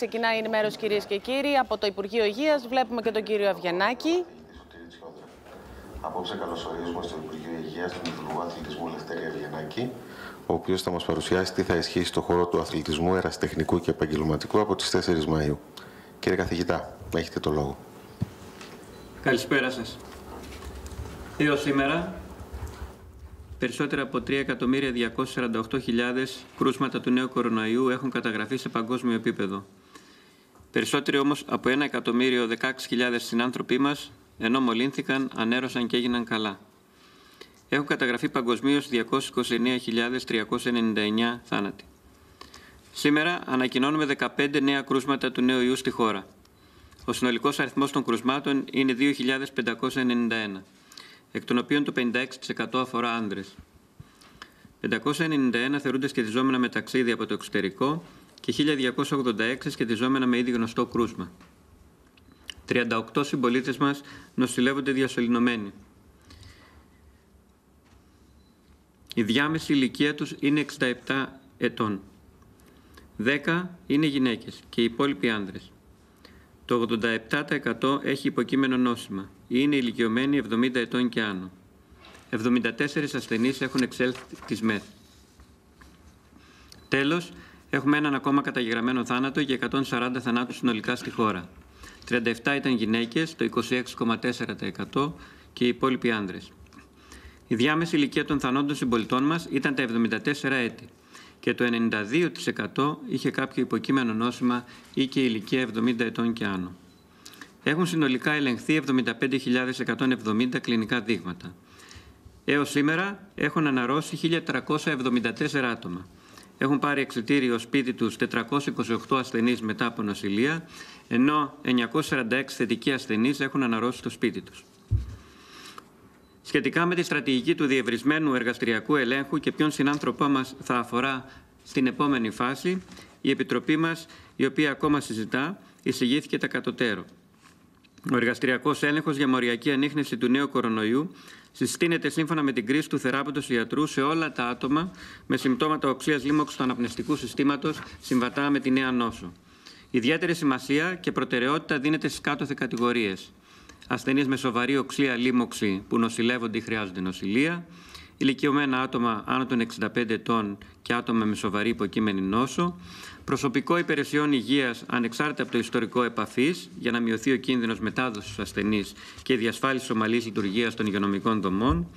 ξεκινάει η ενημέρωση κυρίες και κύριοι από το Υπουργείο Υγείας. Βλέπουμε και τον κύριο Αυγενάκη. Απόψε καλωσορίζουμε στο Υπουργείο Υγείας τον Υπουργό Αθλητισμού Λευτέρη Αυγενάκη, ο οποίος θα μας παρουσιάσει τι θα ισχύσει στον χώρο του αθλητισμού, εραστεχνικού και επαγγελματικού από τις 4 Μαου. Κύριε καθηγητά, έχετε το λόγο. Καλησπέρα σας. Έως σήμερα, Περισσότερα από 3.248.000 κρούσματα του νέου κοροναϊού έχουν καταγραφεί σε παγκόσμιο επίπεδο. Περισσότεροι όμως από 16.000 συνάνθρωποι μας, ενώ μολύνθηκαν, ανέρωσαν και έγιναν καλά. Έχουν καταγραφεί παγκοσμίως 229.399 θάνατοι. Σήμερα ανακοινώνουμε 15 νέα κρούσματα του νέου ιού στη χώρα. Ο συνολικός αριθμός των κρουσμάτων είναι 2.591, εκ των οποίων το 56% αφορά άνδρες. 591 θεωρούνται σχετιζόμενα με ταξίδι από το εξωτερικό, και 1286 σχετιζόμενα με ήδη γνωστό κρούσμα. 38 συμπολίτες μας νοσηλεύονται διασωληνωμένοι. Η διάμεση ηλικία τους είναι 67 ετών. 10 είναι γυναίκες και οι υπόλοιποι άνδρες. Το 87% έχει υποκείμενο νόσημα ή είναι ηλικιωμένοι 70 ετών και άνω. 74 ασθενείς έχουν εξέλθει της ΜΕΘ. Τέλος, Έχουμε έναν ακόμα καταγεγραμμένο θάνατο και 140 θανάτους συνολικά στη χώρα. 37 ήταν γυναίκες, το 26,4% και οι υπόλοιποι άνδρες. Η διάμεση ηλικία των θανόντων συμπολιτών μας ήταν τα 74 έτη και το 92% είχε κάποιο υποκείμενο νόσημα ή και ηλικία 70 ετών και άνω. Έχουν συνολικά ελεγχθεί 75.170 κλινικά δείγματα. Έως σήμερα έχουν αναρρώσει 1.374 άτομα έχουν πάρει εξητήριο σπίτι τους 428 ασθενείς μετά από νοσηλεία, ενώ 946 θετικοί ασθενείς έχουν αναρρώσει το σπίτι τους. Σχετικά με τη στρατηγική του διευρυσμένου εργαστηριακού ελέγχου και ποιον συνάνθρωπό μας θα αφορά στην επόμενη φάση, η Επιτροπή μας, η οποία ακόμα συζητά, εισηγήθηκε τα κατωτέρω. Ο εργαστηριακός έλεγχος για μοριακή ανείχνευση του νέου κορονοϊού συστήνεται σύμφωνα με την κρίση του θεράποντος ιατρού σε όλα τα άτομα με συμπτώματα οξίας λίμωξης του αναπνευστικού συστήματος... συμβατά με τη νέα νόσο. Ιδιαίτερη σημασία και προτεραιότητα δίνεται στις κάτωθε κατηγορίες. Ασθενείς με σοβαρή οξία λίμωξη που νοσηλεύονται ή χρειάζονται νοσηλεία, ηλικιωμένα άτομα άνω των 65 ετών και άτομα με σοβαρή υποκείμενη νόσο, προσωπικό υπηρεσιών υγείας ανεξάρτητα από το ιστορικό επαφής για να μειωθεί ο κίνδυνος μετάδοσης στους ασθενείς και η διασφάλιση ομαλής λειτουργίας των υγειονομικών δομών,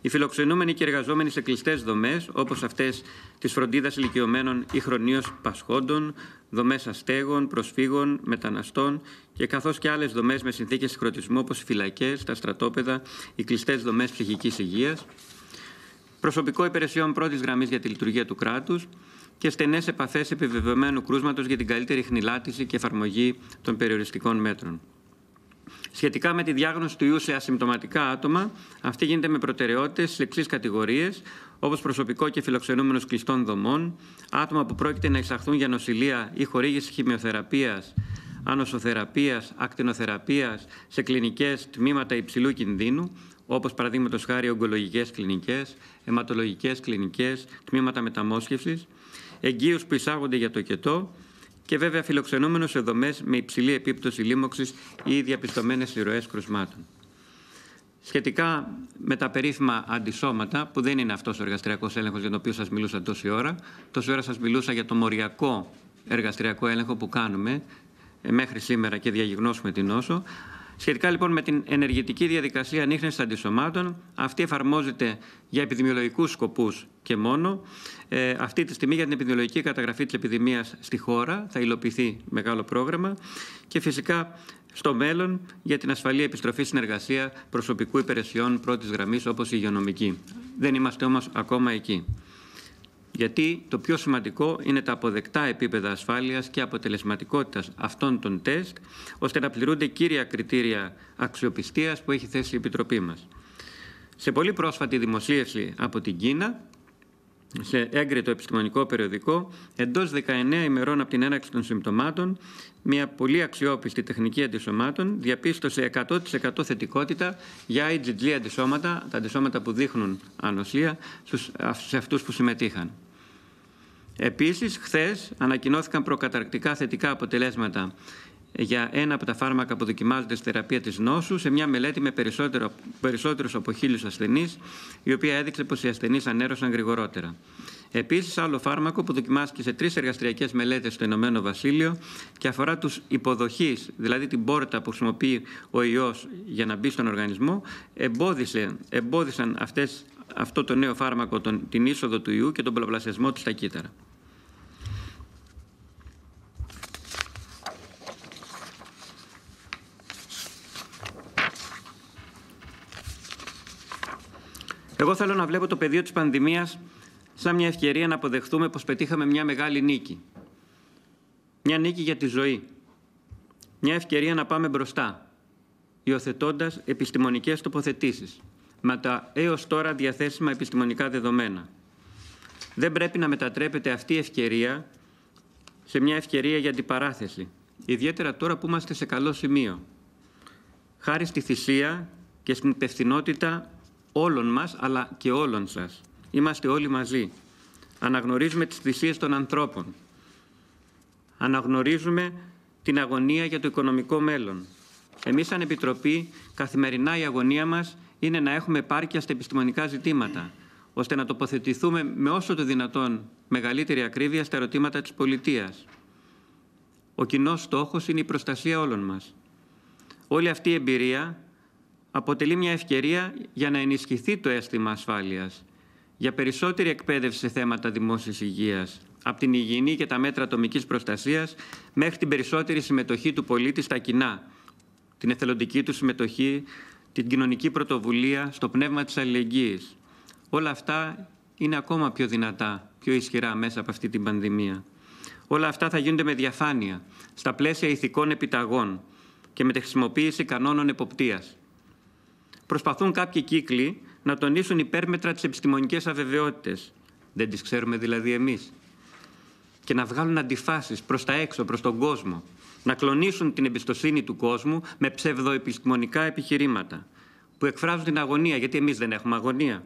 οι φιλοξενούμενοι και εργαζόμενοι σε κλειστές δομές, όπως αυτές της φροντίδας ηλικιωμένων ή χρονίω πασχόντων, δομές αστέγων, προσφύγων, μεταναστών και καθώς και άλλες δομές με συνθήκες συγκροτισμού, όπως οι φυλακές, τα στρατόπεδα, οι κλειστές δομές ψυχικής υγείας, προσωπικό υπηρεσιών πρώτης γραμμής για τη λειτουργία του κράτους και στενές επαφές επιβεβαιωμένου κρούσματος για την καλύτερη χνηλάτιση και εφαρμογή των περιοριστικών μέτρων. Σχετικά με τη διάγνωση του ιού σε ασυμπτωματικά άτομα, αυτή γίνεται με προτεραιότητες στι εξής κατηγορίες, όπως προσωπικό και φιλοξενούμενος κλειστών δομών, άτομα που πρόκειται να εισαχθούν για νοσηλεία ή χορήγηση χημειοθεραπείας, ανοσοθεραπείας, ακτινοθεραπείας σε κλινικές τμήματα υψηλού κινδύνου, όπως παραδείγματος χάρη ογκολογικές κλινικές, αιματολογικές κλινικές, τμήματα μεταμόσχευσης, εγγύου που εισάγονται για το κετό και βέβαια φιλοξενούμενος σε δομές με υψηλή επίπτωση λίμωξης ή διαπιστωμένες ηρωές κρουσμάτων. Σχετικά με τα περίφημα αντισώματα, που δεν είναι αυτός ο εργαστριακός έλεγχος για τον οποίο σας μιλούσα τόση ώρα, τόση ώρα σας μιλούσα για το μοριακό εργαστριακό έλεγχο που κάνουμε ε, μέχρι σήμερα και διαγνώσουμε την νόσο. Σχετικά λοιπόν με την ενεργητική διαδικασία ανείχνευσης αντισωμάτων, αυτή εφαρμόζεται για επιδημιολογικούς σκοπούς και μόνο. Ε, αυτή τη στιγμή για την επιδημιολογική καταγραφή της επιδημίας στη χώρα θα υλοποιηθεί μεγάλο πρόγραμμα και φυσικά στο μέλλον για την ασφαλή επιστροφή συνεργασία προσωπικού υπηρεσιών πρώτης γραμμής όπως η υγειονομική. Δεν είμαστε όμως ακόμα εκεί γιατί το πιο σημαντικό είναι τα αποδεκτά επίπεδα ασφάλειας και αποτελεσματικότητας αυτών των τεστ, ώστε να πληρούνται κύρια κριτήρια αξιοπιστίας που έχει θέσει η Επιτροπή μας. Σε πολύ πρόσφατη δημοσίευση από την Κίνα, σε έγκριτο επιστημονικό περιοδικό, εντός 19 ημερών από την έναρξη των συμπτωμάτων, μια πολύ αξιόπιστη τεχνική αντισωμάτων διαπίστωσε 100% θετικότητα για IgG αντισώματα, τα αντισώματα που δείχνουν ανοσία, σε αυτούς που συμμετείχαν. Επίσης, χθες ανακοινώθηκαν προκαταρκτικά θετικά αποτελέσματα για ένα από τα φάρμακα που δοκιμάζονται στη θεραπεία της νόσου σε μια μελέτη με περισσότερο, περισσότερους από χίλιους ασθενείς, η οποία έδειξε πως οι ασθενείς ανέρωσαν γρηγορότερα. Επίσης, άλλο φάρμακο που δοκιμάστηκε σε τρεις εργαστηριακές μελέτες στο Ηνωμένο Βασίλειο και αφορά τους υποδοχείς, δηλαδή την πόρτα που χρησιμοποιεί ο ιός για να μπει στον οργανισμό, εμπόδισε, εμπόδισαν αυτές, αυτό το νέο φάρμακο τον, την είσοδο του ιού και τον πολλαπλασιασμό του στα κύτταρα. Εγώ θέλω να βλέπω το πεδίο της πανδημίας σαν μια ευκαιρία να αποδεχτούμε πως πετύχαμε μια μεγάλη νίκη. Μια νίκη για τη ζωή. Μια ευκαιρία να πάμε μπροστά, υιοθετώντας επιστημονικές τοποθετήσεις με τα έως τώρα διαθέσιμα επιστημονικά δεδομένα. Δεν πρέπει να μετατρέπεται αυτή η ευκαιρία σε μια ευκαιρία για αντιπαράθεση, ιδιαίτερα τώρα που είμαστε σε καλό σημείο. Χάρη στη θυσία και στην υπευθυνότητα όλων μας αλλά και όλων σας. Είμαστε όλοι μαζί. Αναγνωρίζουμε τις θυσίες των ανθρώπων. Αναγνωρίζουμε την αγωνία για το οικονομικό μέλλον. Εμείς σαν Επιτροπή, καθημερινά η αγωνία μας είναι να έχουμε επάρκεια στα επιστημονικά ζητήματα, ώστε να τοποθετηθούμε με όσο το δυνατόν μεγαλύτερη ακρίβεια στα ερωτήματα της πολιτείας. Ο κοινός στόχος είναι η προστασία όλων μας. Όλη αυτή η εμπειρία αποτελεί μια ευκαιρία για να ενισχυθεί το αίσθημα ασφάλειας, για περισσότερη εκπαίδευση σε θέματα δημόσιας υγείας, από την υγιεινή και τα μέτρα ατομικής προστασίας μέχρι την περισσότερη συμμετοχή του πολίτη στα κοινά, την εθελοντική του συμμετοχή, την κοινωνική πρωτοβουλία, στο πνεύμα της αλληλεγγύης. Όλα αυτά είναι ακόμα πιο δυνατά, πιο ισχυρά μέσα από αυτή την πανδημία. Όλα αυτά θα γίνονται με διαφάνεια, στα πλαίσια ηθικών επιταγών και με τη χρησιμοποίηση κανόνων εποπτείας προσπαθούν κάποιοι κύκλοι να τονίσουν υπέρμετρα τις επιστημονικές αβεβαιότητες. Δεν τις ξέρουμε δηλαδή εμείς. Και να βγάλουν αντιφάσεις προς τα έξω, προς τον κόσμο. Να κλονίσουν την εμπιστοσύνη του κόσμου με ψευδοεπιστημονικά επιχειρήματα που εκφράζουν την αγωνία, γιατί εμείς δεν έχουμε αγωνία.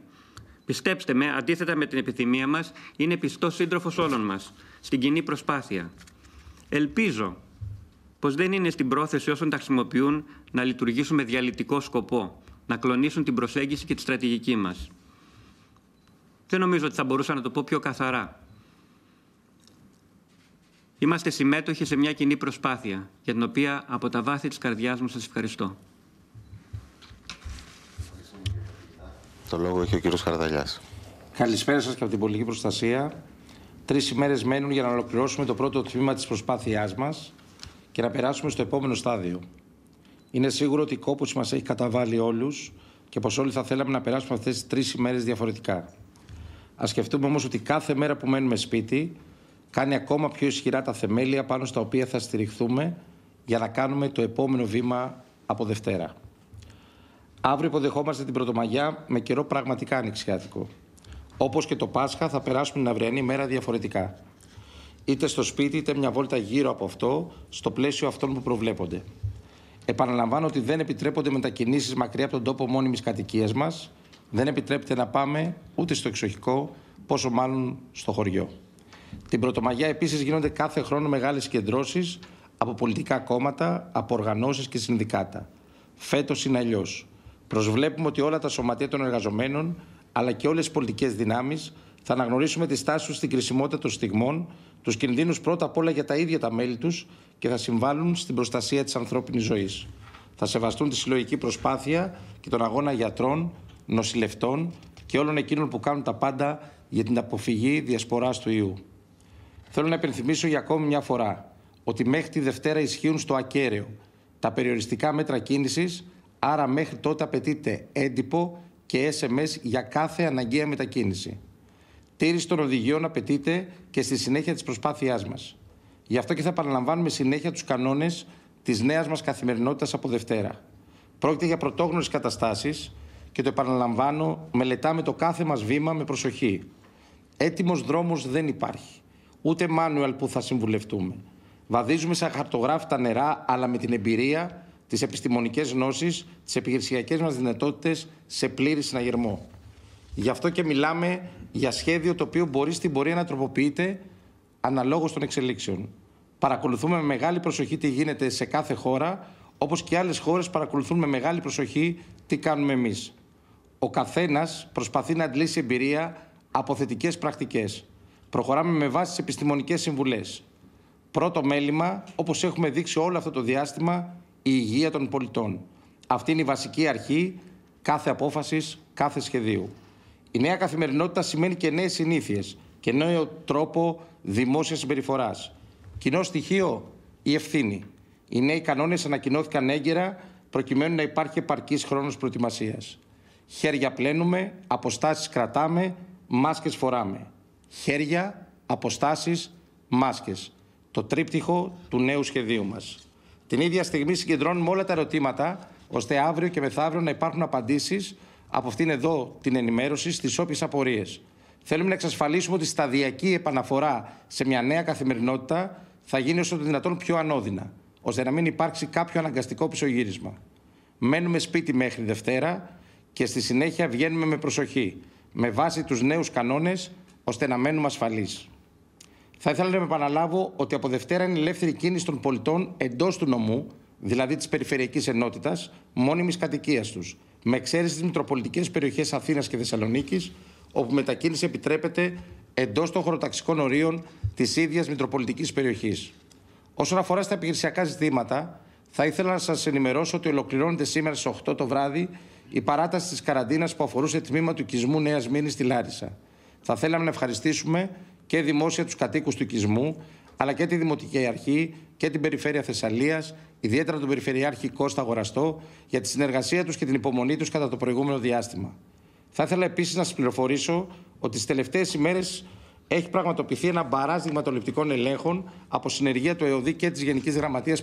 Πιστέψτε με, αντίθετα με την επιθυμία μας, είναι πιστός σύντροφος όλων μας στην κοινή προσπάθεια. Ελπίζω πως δεν είναι στην πρόθεση όσων τα χρησιμοποιούν να λειτουργήσουν με διαλυτικό σκοπό, να κλονίσουν την προσέγγιση και τη στρατηγική μας. Δεν νομίζω ότι θα μπορούσα να το πω πιο καθαρά. Είμαστε συμμέτοχοι σε μια κοινή προσπάθεια, για την οποία από τα βάθη της καρδιάς μου σας ευχαριστώ. Το λόγο έχει ο κύριος Χαρδαλιάς. Καλησπέρα σας και από την Πολιτική Προστασία. Τρεις ημέρες μένουν για να ολοκληρώσουμε το πρώτο τμήμα της προσπάθειάς μας και να περάσουμε στο επόμενο στάδιο. Είναι σίγουρο ότι η κόπο μας έχει καταβάλει όλους και πως όλοι θα θέλαμε να περάσουμε αυτές τις τρεις ημέρες διαφορετικά. Ας σκεφτούμε όμως ότι κάθε μέρα που μένουμε σπίτι κάνει ακόμα πιο ισχυρά τα θεμέλια πάνω στα οποία θα στηριχθούμε για να κάνουμε το επόμενο βήμα από Δευτέρα. Αύριο υποδεχόμαστε την Πρωτομαγιά με καιρό πραγματικά ανοιξιάτικο. Όπως και το Πάσχα, θα περάσουμε την αυριανή μέρα διαφορετικά. Είτε στο σπίτι, είτε μια βόλτα γύρω από αυτό, στο πλαίσιο αυτών που προβλέπονται. Επαναλαμβάνω ότι δεν επιτρέπονται μετακινήσεις μακριά από τον τόπο μόνιμης κατοικίας μας. Δεν επιτρέπεται να πάμε ούτε στο εξοχικό, πόσο μάλλον στο χωριό. Την Πρωτομαγιά επίσης γίνονται κάθε χρόνο μεγάλες κεντρώσει από πολιτικά κόμματα, από οργανώσεις και συνδικάτα. Φέτος είναι αλλιώς. Προσβλέπουμε ότι όλα τα σωματεία των εργαζομένων αλλά και όλες τι πολιτικές δυνάμεις θα αναγνωρίσουμε τη στάση τους στην κρισιμότητα των στιγμών, τους κινδύνους πρώτα απ' όλα για τα ίδια τα μέλη τους, και θα συμβάλλουν στην προστασία της ανθρώπινης ζωής. Θα σεβαστούν τη συλλογική προσπάθεια και τον αγώνα γιατρών, νοσηλευτών και όλων εκείνων που κάνουν τα πάντα για την αποφυγή διασποράς του ιού. Θέλω να επενθυμίσω για ακόμη μια φορά ότι μέχρι τη Δευτέρα ισχύουν στο ακέραιο τα περιοριστικά μέτρα κίνησης, άρα μέχρι τότε απαιτείται έντυπο και SMS για κάθε αναγκαία μετακίνηση. Τήρηση των οδηγιών απαιτείται και στη συνέχεια της προσπάθειάς μας. Γι' αυτό και θα παραλαμβάνουμε συνέχεια τους κανόνες της νέας μας καθημερινότητας από Δευτέρα. Πρόκειται για πρωτόγνωρες καταστάσεις και το επαναλαμβάνω, μελετάμε το κάθε μας βήμα με προσοχή. Έτοιμος δρόμος δεν υπάρχει. Ούτε μάνουελ που θα συμβουλευτούμε. Βαδίζουμε σαν χαρτογράφητα νερά, αλλά με την εμπειρία, τις επιστημονικές γνώσεις, τις επιχειρησιακές μας δυνατότητες σε πλήρη συναγερμό. Γι' αυτό και μιλάμε για σχέδιο το οποίο μπορεί στην πορεία να τροποποιείται αναλόγως των εξελίξεων. Παρακολουθούμε με μεγάλη προσοχή τι γίνεται σε κάθε χώρα, όπως και άλλες χώρες παρακολουθούν με μεγάλη προσοχή τι κάνουμε εμείς. Ο καθένας προσπαθεί να αντλήσει εμπειρία από θετικές πρακτικές. Προχωράμε με βάση τις επιστημονικές συμβουλές. Πρώτο μέλημα, όπως έχουμε δείξει όλο αυτό το διάστημα, η υγεία των πολιτών. Αυτή είναι η βασική αρχή κάθε απόφασης, κάθε σχεδίου. Η νέα καθημερινότητα σημαίνει και νέες συνήθειες και νέο τρόπο δημόσιας συμπεριφοράς. Κοινό στοιχείο, η ευθύνη. Οι νέοι κανόνες ανακοινώθηκαν έγκαιρα προκειμένου να υπάρχει επαρκής χρόνος προετοιμασίας. Χέρια πλένουμε, αποστάσεις κρατάμε, μάσκες φοράμε. Χέρια, αποστάσεις, μάσκες. Το τρίπτυχο του νέου σχεδίου μας. Την ίδια στιγμή συγκεντρώνουμε όλα τα ερωτήματα, ώστε αύριο και μεθαύριο να υπάρχουν απαντήσεις από αυτήν εδώ την ενημέρωση στις όποιες απορίες. Θέλουμε να εξασφαλίσουμε ότι η σταδιακή επαναφορά σε μια νέα καθημερινότητα θα γίνει όσο το δυνατόν πιο ανώδυνα, ώστε να μην υπάρξει κάποιο αναγκαστικό πισωγύρισμα. Μένουμε σπίτι μέχρι Δευτέρα και στη συνέχεια βγαίνουμε με προσοχή, με βάση τους νέους κανόνες, ώστε να μένουμε ασφαλείς. Θα ήθελα να επαναλάβω ότι από Δευτέρα είναι ελεύθερη κίνηση των πολιτών εντός του νομού, δηλαδή της περιφερειακής ενότητας, μόνιμης κατοικίας τους, με εξαίρεση τις Μητροπολιτικές περιοχές Αθήνας και Θεσσαλονίκης, όπου μετακίνηση επιτρέπεται εντός των χωροταξικών ορίων της ίδιας Μητροπολιτικής περιοχής. Όσον αφορά στα επιχειρησιακά ζητήματα, θα ήθελα να σας ενημερώσω ότι ολοκληρώνεται σήμερα στις 8 το βράδυ η παράταση της καραντίνας που αφορούσε τμήμα του Κισμού Νέας Μήνης στη Λάρισα. Θα θέλαμε να ευχαριστήσουμε και δημόσια τους κατοίκους του Κισμού, αλλά και τη Δημοτική Αρχή και την Περιφέρεια Θεσσαλίας, ιδιαίτερα τον Περιφερειάρχη Κώστα Αγοραστό, για τη συνεργασία τους και την υπομονή τους κατά το προηγούμενο διάστημα. Θα ήθελα επίσης να σας πληροφορήσω ότι τι τελευταίες ημέρες έχει πραγματοποιηθεί ένα μπαράζ δειγματοληπτικών ελέγχων από συνεργεία του ΕΟΔΗ και της Γενικής Γραμματείας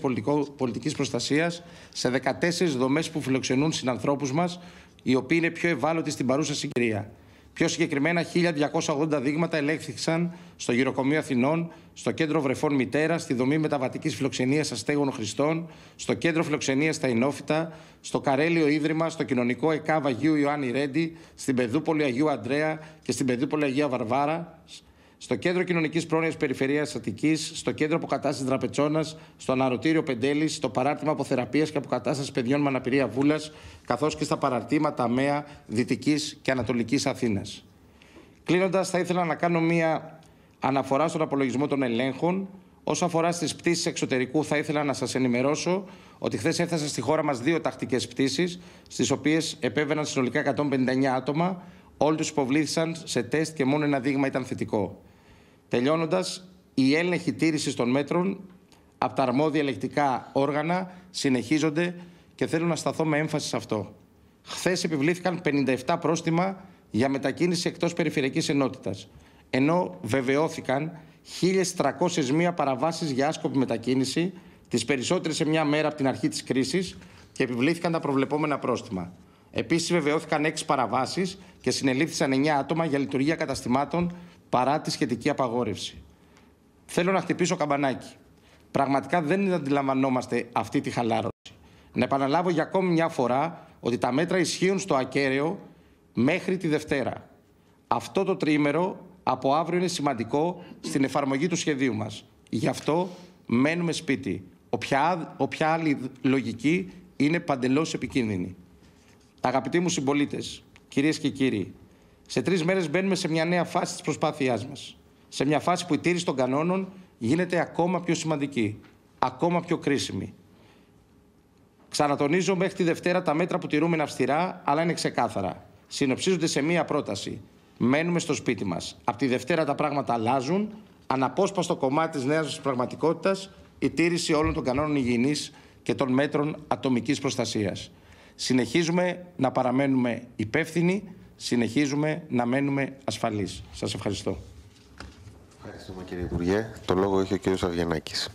Πολιτικής Προστασίας σε 14 δομές που φιλοξενούν συνανθρώπους μας, οι οποίοι είναι πιο ευάλωτοι στην παρούσα συγκυρία. Πιο συγκεκριμένα, 1.280 δείγματα ελέγχθηκαν στο Γυροκομείο Αθηνών, στο Κέντρο Βρεφών Μητέρας, στη Δομή Μεταβατικής Φιλοξενίας Αστέγων Χριστών, στο Κέντρο Φιλοξενίας Τα Ινόφυτα, στο Καρέλιο Ίδρυμα, στο Κοινωνικό ΕΚΑΒ Αγίου Ιωάννη Ρέντι, στην Πεδούπολη Αγίου Αντρέα και στην Πεδούπολη Αγία Βαρβάρα, στο Κέντρο Κοινωνικής Πρόνοιας Περιφερεια Αττικής, στο Κέντρο Αποκατάστασης Δραπετσόνα, στο Αναρωτήριο Πεντέλης, στο Παράρτημα Αποθεραπείας και Αποκατάστασης Παιδιών με Αναπηρία Βούλας, καθώς και στα παραρτήματα ΑΜΕΑ Δυτικής και Ανατολικής Αθήνας. Κλείνοντας, θα ήθελα να κάνω μία αναφορά στον απολογισμό των ελέγχων. Όσον αφορά στις πτήσεις εξωτερικού, θα ήθελα να σας ενημερώσω ότι χθες έφτασαν στη χώρα μας δύο τακτικές πτήσεις, στις οποίες επέβαιναν συνολικά 159 άτομα. Όλοι τους υποβλήθησαν σε τεστ και μόνο ένα δείγμα ήταν θετικό. Τελειώνοντας, οι έλεγχοι τήρησης των μέτρων από τα αρμόδια ελεκτικά όργανα συνεχίζονται και θέλω να σταθώ με έμφαση σε αυτό. Χθες επιβλήθηκαν 57 πρόστιμα για μετακίνηση εκτός περιφερειακής ενότητας, ενώ βεβαιώθηκαν 1.301 παραβάσεις για άσκοπη μετακίνηση, τις περισσότερες σε μια μέρα από την αρχή της κρίσης και επιβλήθηκαν τα προβλεπόμενα πρόστιμα. Επίσης, βεβαιώθηκαν 6 παραβάσεις και συνελήφθησαν 9 άτομα για λειτουργία καταστημάτων παρά τη σχετική απαγόρευση. Θέλω να χτυπήσω καμπανάκι. Πραγματικά δεν αντιλαμβανόμαστε αυτή τη χαλάρωση. Να επαναλάβω για ακόμη μια φορά ότι τα μέτρα ισχύουν στο ακέραιο μέχρι τη Δευτέρα. Αυτό το τρίμερο από αύριο είναι σημαντικό στην εφαρμογή του σχεδίου μας. Γι' αυτό μένουμε σπίτι. Οποια, άλλη λογική είναι παντελώς επικίνδυνη. Αγαπητοί μου συμπολίτες, κυρίες και κύριοι, σε τρεις μέρες μπαίνουμε σε μια νέα φάση της προσπάθειάς μας. Σε μια φάση που η τήρηση των κανόνων γίνεται ακόμα πιο σημαντική, ακόμα πιο κρίσιμη. Ξανατονίζω μέχρι τη Δευτέρα τα μέτρα που τηρούμε είναι αυστηρά, αλλά είναι ξεκάθαρα. Συνοψίζονται σε μία πρόταση. Μένουμε στο σπίτι μας. Από τη Δευτέρα τα πράγματα αλλάζουν. Αναπόσπαστο κομμάτι της νέας πραγματικότητας η τήρηση όλων των κανόνων υγιεινής και των μέτρων ατομικής προστασίας. Συνεχίζουμε να παραμένουμε υπεύθυνοι συνεχίζουμε να μένουμε ασφαλείς. Σας ευχαριστώ. Ευχαριστούμε κύριε Υπουργέ. Το λόγο έχει ο κύριος Αυγενάκης.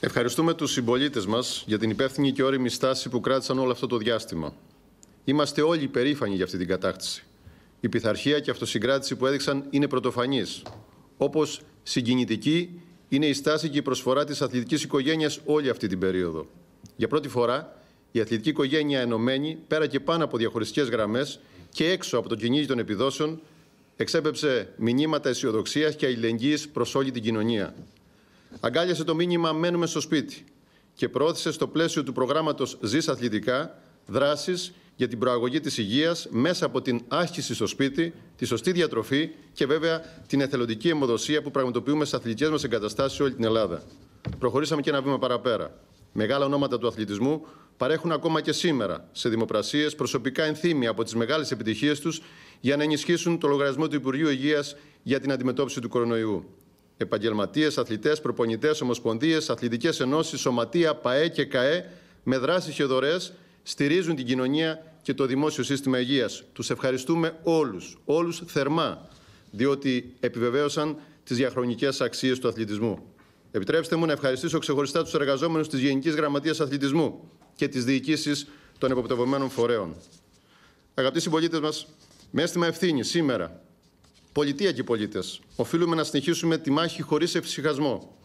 Ευχαριστούμε τους συμπολίτες μας για την υπεύθυνη και όρημη στάση που κράτησαν όλο αυτό το διάστημα. Είμαστε όλοι περήφανοι για αυτή την κατάκτηση. Η πειθαρχία και αυτοσυγκράτηση που έδειξαν είναι πρωτοφανεί. Όπως συγκινητική είναι η στάση και η προσφορά της αθλητικής οικογένειας όλη αυτή την περίοδο. Για πρώτη φορά, η αθλητική οικογένεια ενωμένη, πέρα και πάνω από διαχωριστικές γραμμές και έξω από το κυνήγι των επιδόσεων, εξέπεψε μηνύματα αισιοδοξίας και αλληλεγγύης προς όλη την κοινωνία. Αγκάλιασε το μήνυμα Μένουμε στο σπίτι και προώθησε στο πλαίσιο του προγράμματος Ζή Αθλητικά δράσεις για την προαγωγή της υγείας μέσα από την άσκηση στο σπίτι, τη σωστή διατροφή και βέβαια την εθελοντική αιμοδοσία που πραγματοποιούμε στις αθλητικές μας εγκαταστάσεις όλη την Ελλάδα. Προχωρήσαμε και ένα βήμα παραπέρα μεγάλα ονόματα του αθλητισμού παρέχουν ακόμα και σήμερα σε δημοπρασίες προσωπικά ενθύμια από τις μεγάλες επιτυχίες τους για να ενισχύσουν το λογαριασμό του Υπουργείου Υγείας για την αντιμετώπιση του κορονοϊού. Επαγγελματίες, αθλητές, προπονητές, ομοσπονδίες, αθλητικές ενώσεις, σωματεία, ΠαΕ και ΚαΕ με δράσεις και δωρεές στηρίζουν την κοινωνία και το δημόσιο σύστημα υγείας. Τους ευχαριστούμε όλους, όλους θερμά, διότι επιβεβαίωσαν τις διαχρονικές αξίες του αθλητισμού. Επιτρέψτε μου να ευχαριστήσω ξεχωριστά τους εργαζόμενους της Γενικής Γραμματείας Αθλητισμού και της διοικήσης των Εποπτευωμένων φορέων. Αγαπητοί συμπολίτες μας, με αίσθημα ευθύνη σήμερα, πολιτεία και πολίτες, οφείλουμε να συνεχίσουμε τη μάχη χωρίς εφησυχασμό.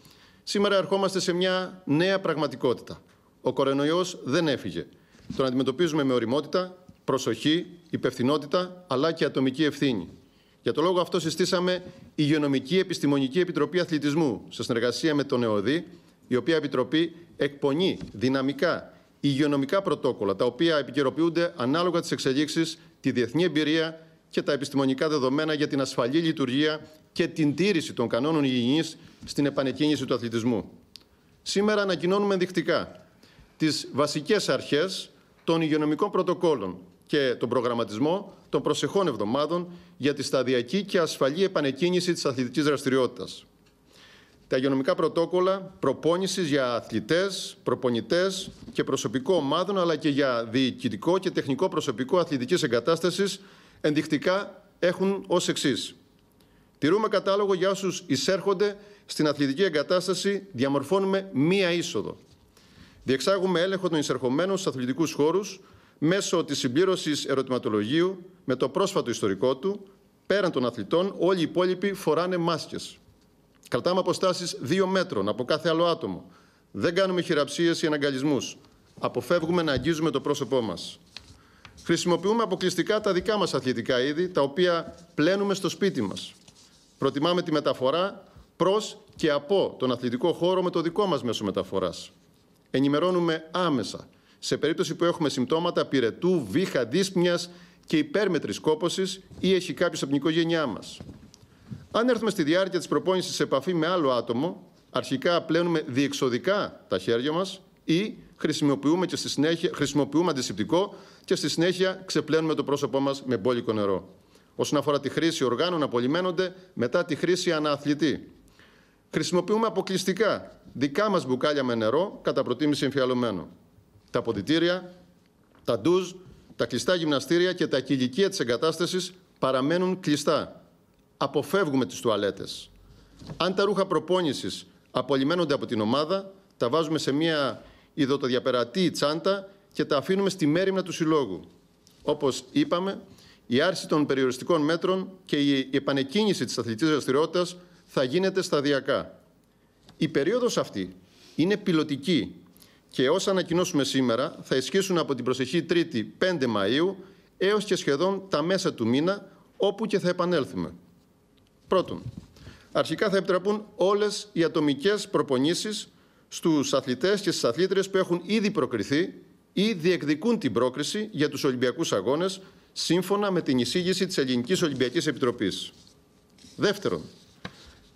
Σήμερα ερχόμαστε σε μια νέα πραγματικότητα. Ο κορονοϊός δεν έφυγε. Τον αντιμετωπίζουμε με οριμότητα, προσοχή, υπευθυνότητα αλλά και ατομική ευθύνη. Για το λόγο αυτό συστήσαμε Υγειονομική Επιστημονική Επιτροπή Αθλητισμού σε συνεργασία με τον ΕΟΔΗ, η οποία επιτροπή εκπονεί δυναμικά υγειονομικά πρωτόκολλα, τα οποία επικαιροποιούνται ανάλογα τις εξελίξεις, τη διεθνή εμπειρία και τα επιστημονικά δεδομένα για την ασφαλή λειτουργία και την τήρηση των κανόνων υγιεινής στην επανεκκίνηση του αθλητισμού. Σήμερα ανακοινώνουμε ενδεικτικά τις βασικές αρχές των υγειονομικών πρωτοκόλων και τον προγραμματισμό των προσεχών εβδομάδων για τη σταδιακή και ασφαλή επανεκκίνηση της αθλητικής δραστηριότητας. Τα υγειονομικά πρωτόκολλα προπόνησης για αθλητές, προπονητές και προσωπικό ομάδων, αλλά και για διοικητικό και τεχνικό προσωπικό αθλητικής εγκατάστασης ενδεικτικά έχουν ως εξής. Τηρούμε κατάλογο για όσους εισέρχονται στην αθλητική εγκατάσταση, διαμορφώνουμε μία είσοδο. Διεξάγουμε έλεγχο των εισερχομένων στους αθλητικούς χώρους μέσω της συμπλήρωσης ερωτηματολογίου με το πρόσφατο ιστορικό του, Πέραν των αθλητών, όλοι οι υπόλοιποι φοράνε μάσκες. Κρατάμε αποστάσεις δύο μέτρων από κάθε άλλο άτομο. Δεν κάνουμε χειραψίες ή αναγκαλισμούς. Αποφεύγουμε να αγγίζουμε το πρόσωπό μας. Χρησιμοποιούμε αποκλειστικά τα δικά μας αθλητικά είδη, τα οποία πλένουμε στο σπίτι μας. Προτιμάμε τη μεταφορά προς και από τον αθλητικό χώρο με το δικό μας μέσο μεταφοράς. Ενημερώνουμε άμεσα σε περίπτωση που έχουμε συμπτώματα πυρετού, βήχα, δύσπνοιας και υπέρμετρη κόπωσης ή έχει κάποιος από την οικογένειά μας. Αν έρθουμε στη διάρκεια της προπόνησης σε επαφή με άλλο άτομο, αρχικά πλένουμε διεξοδικά τα χέρια μας ή χρησιμοποιούμε, και στη συνέχεια, χρησιμοποιούμε αντισηπτικό και στη συνέχεια ξεπλένουμε το πρόσωπό μας με μπόλικο νερό. Όσον αφορά τη χρήση οργάνων, απολυμένονται μετά τη χρήση αναθλητή. Χρησιμοποιούμε αποκλειστικά δικά μας μπουκάλια με νερό, κατά προτίμηση εμφιαλωμένο. Τα ποδητήρια, τα ντουζ, τα κλειστά γυμναστήρια και τα κηλικεία της εγκατάστασης παραμένουν κλειστά. Αποφεύγουμε τις τουαλέτες. Αν τα ρούχα προπόνησης απολυμμένονται από την ομάδα, τα βάζουμε σε μια ειδωτοδιαπερατή τσάντα και τα αφήνουμε στη μέρημνα του συλλόγου. Όπως είπαμε, η άρση των περιοριστικών μέτρων και η επανεκκίνηση της αθλητικής δραστηριότητας θα γίνεται σταδιακά. Η περίοδος αυτή είναι πιλωτική και όσα ανακοινώσουμε σήμερα θα ισχύσουν από την προσεχή η 5 Μαΐου έως και σχεδόν τα μέσα του μήνα, όπου και θα επανέλθουμε. Πρώτον, αρχικά θα επιτραπούν όλες οι ατομικές προπονήσεις στους αθλητές και στις αθλήτριες που έχουν ήδη προκριθεί ή διεκδικούν την πρόκριση για τους Ολυμπιακούς Αγώνες σύμφωνα με την εισήγηση της Ελληνικής Ολυμπιακής Επιτροπής. Δεύτερον,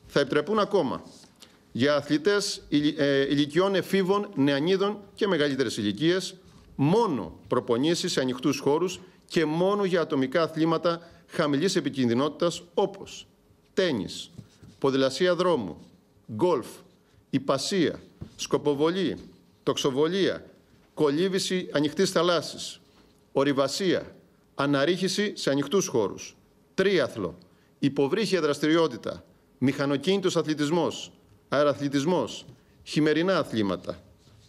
θα επιτρεπούν ακόμα για αθλητές ε, ηλικιών εφήβων, νεανίδων και μεγαλύτερες ηλικίες, μόνο προπονήσεις σε ανοιχτούς χώρους και μόνο για ατομικά αθλήματα χαμηλής επικινδυνότητας όπως τένις, ποδηλασία δρόμου, γκολφ, υπασία, σκοποβολή, τοξοβολία, κολύβηση ανοιχτής θαλάσσης, ορειβασία, αναρρίχηση σε ανοιχτούς χώρους, τρίαθλο, υποβρύχια δραστηριότητα, μηχανοκίνητος αθλητισμός, Αεραθλητισμός. χειμερινά αθλήματα.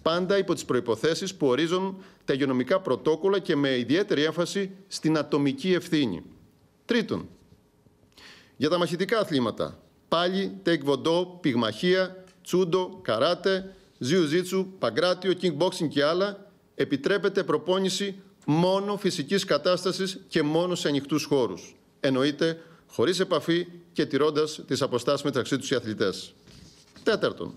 Πάντα υπό τις προϋποθέσεις που ορίζουν τα υγειονομικά πρωτόκολλα και με ιδιαίτερη έμφαση στην ατομική ευθύνη. Τρίτον, για τα μαχητικά αθλήματα. Πάλι, τεκβοντό, πυγμαχία, τσούντο, καράτε, ζιουζίτσου, παγκράτιο, kickboxing και άλλα, επιτρέπεται προπόνηση μόνο φυσικής κατάστασης και μόνο σε ανοιχτούς χώρους. Εννοείται, χωρίς επαφή και τηρώντας τις αποστάσεις μεταξύ τους οι αθλητές. Τέταρτον,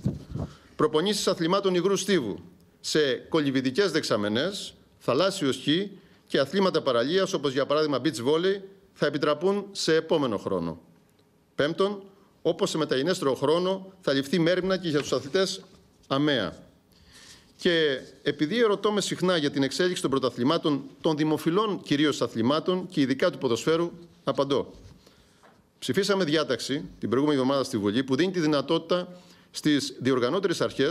προπονήσεις αθλημάτων υγρού στίβου σε κολυβιδικές δεξαμενές, θαλάσσιος σχή και αθλήματα παραλίας όπως για παράδειγμα beach volley θα επιτραπούν σε επόμενο χρόνο. Πέμπτον, όπως σε μεταγενέστερο χρόνο θα ληφθεί μέρημνα και για τους αθλητές αμαία. Και επειδή ερωτώ με συχνά για την εξέλιξη των πρωταθλημάτων, των δημοφιλών κυρίως αθλημάτων και ειδικά του ποδοσφαίρου, απαντώ. Ψηφίσαμε διάταξη την προηγούμενη εβδομάδα στη Βουλή που δίνει τη δυνατότητα Στις διοργανώτερες αρχές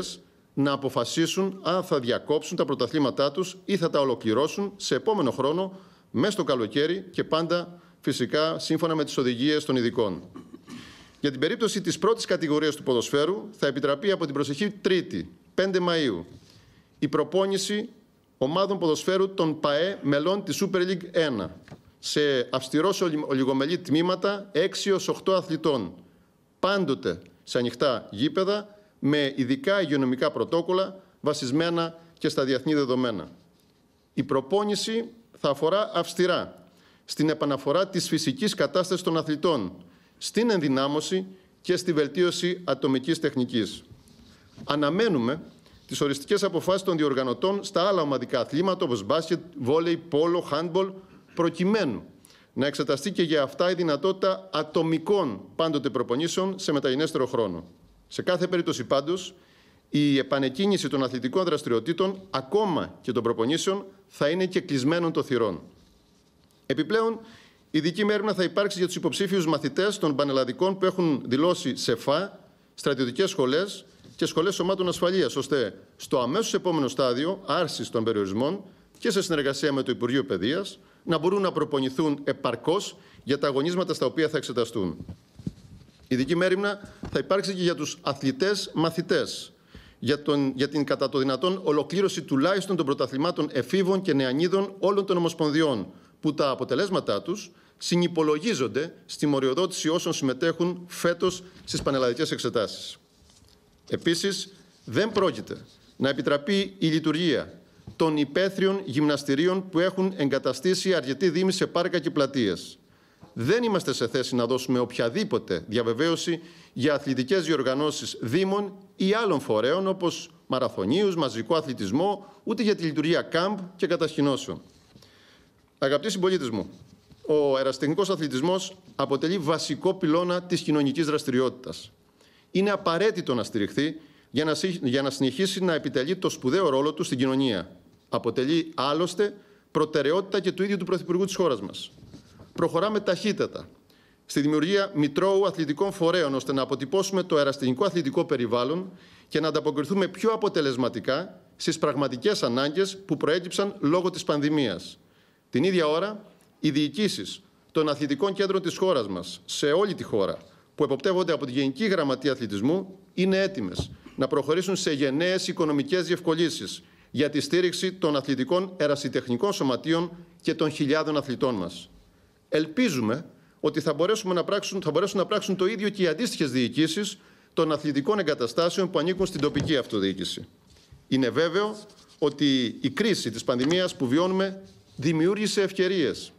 να αποφασίσουν αν θα διακόψουν τα πρωταθλήματά τους ή θα τα ολοκληρώσουν σε επόμενο χρόνο, μέσα στο καλοκαίρι και πάντα φυσικά σύμφωνα με τις οδηγίες των ειδικών. Για την περίπτωση της πρώτης κατηγορίας του ποδοσφαίρου θα επιτραπεί από την προσεχή η 5 Μαου. η προπόνηση ομάδων ποδοσφαίρου των ΠαΕ μελών της Super League 1 σε αυστηρός ολιγομελή τμήματα 6 8 αθλητών. Πάντοτε σε ανοιχτά γήπεδα με ειδικά υγειονομικά πρωτόκολλα βασισμένα και στα διεθνή δεδομένα. Η προπόνηση θα αφορά αυστηρά στην επαναφορά της φυσικής κατάστασης των αθλητών, στην ενδυνάμωση και στη βελτίωση ατομικής τεχνικής. Αναμένουμε τις οριστικές αποφάσεις των διοργανωτών στα άλλα ομαδικά αθλήματα όπως μπάσκετ, βόλεϊ, πόλο, χάντμπολ, προκειμένου να εξεταστεί και για αυτά η δυνατότητα ατομικών πάντοτε προπονήσεων σε μεταγενέστερο χρόνο. Σε κάθε περίπτωση πάντως, η επανεκκίνηση των αθλητικών δραστηριοτήτων, ακόμα και των προπονήσεων, θα είναι και κλεισμένων των θυρών. Επιπλέον, ειδική μέρημνα θα υπάρξει για τους υποψήφιους μαθητές των πανελλαδικών που έχουν δηλώσει σε ΦΑ, στρατιωτικές σχολές και σχολές σωμάτων ασφαλείας, ώστε στο αμέσως επόμενο στάδιο άρσης των περιορισμών και σε συνεργασία με το Υπουργείο Παιδείας, να μπορούν να προπονηθούν επαρκώς για τα αγωνίσματα στα οποία θα εξεταστούν. Η ειδική μέρημνα θα υπάρξει και για τους αθλητές μαθητές, για, για την κατά το δυνατόν ολοκλήρωση τουλάχιστον των πρωταθλημάτων εφήβων και νεανίδων όλων των Ομοσπονδιών, που τα αποτελέσματά τους συνυπολογίζονται στη μοριοδότηση όσων συμμετέχουν φέτος στις πανελλαδικές εξετάσεις. Επίσης, δεν πρόκειται να επιτραπεί η λειτουργία των υπαίθριων γυμναστηρίων που έχουν εγκαταστήσει αρκετοί δήμοι σε πάρκα και πλατείες. Δεν είμαστε σε θέση να δώσουμε οποιαδήποτε διαβεβαίωση για αθλητικές διοργανώσεις δήμων ή άλλων φορέων όπως μαραθωνίους, μαζικό αθλητισμό, ούτε για τη λειτουργία κάμπ και κατασκηνώσεων. Αγαπητοί συμπολίτες μου, ο αεραστεχνικός αθλητισμός αποτελεί βασικό πυλώνα της κοινωνικής δραστηριότητας. Είναι απαραίτητο να στηριχθεί για να συνεχίσει να επιτελεί το σπουδαίο ρόλο του στην κοινωνία. Αποτελεί άλλωστε προτεραιότητα και του ίδιου του Πρωθυπουργού της χώρας μας. Προχωράμε ταχύτατα στη δημιουργία μητρώου αθλητικών φορέων, ώστε να αποτυπώσουμε το αεραστηνικό αθλητικό περιβάλλον και να ανταποκριθούμε πιο αποτελεσματικά στις πραγματικές ανάγκες που προέκυψαν λόγω της πανδημίας. Την ίδια ώρα, οι διοικήσεις των αθλητικών κέντρων της χώρας μας, σε όλη τη χώρα, που εποπτεύονται από τη Γενική Γραμματεία Αθλητισμού, είναι έτοιμες να προχωρήσουν σε γενναίες οικονομικές διευκολύνσεις για τη στήριξη των αθλητικών ερασιτεχνικών σωματείων και των χιλιάδων αθλητών μας. Ελπίζουμε ότι θα, μπορέσουμε να πράξουν, θα μπορέσουν να πράξουν το ίδιο και οι αντίστοιχες διοικήσεις των αθλητικών εγκαταστάσεων που ανήκουν στην τοπική αυτοδιοίκηση. Είναι βέβαιο ότι η κρίση της πανδημίας που βιώνουμε δημιούργησε ευκαιρίες.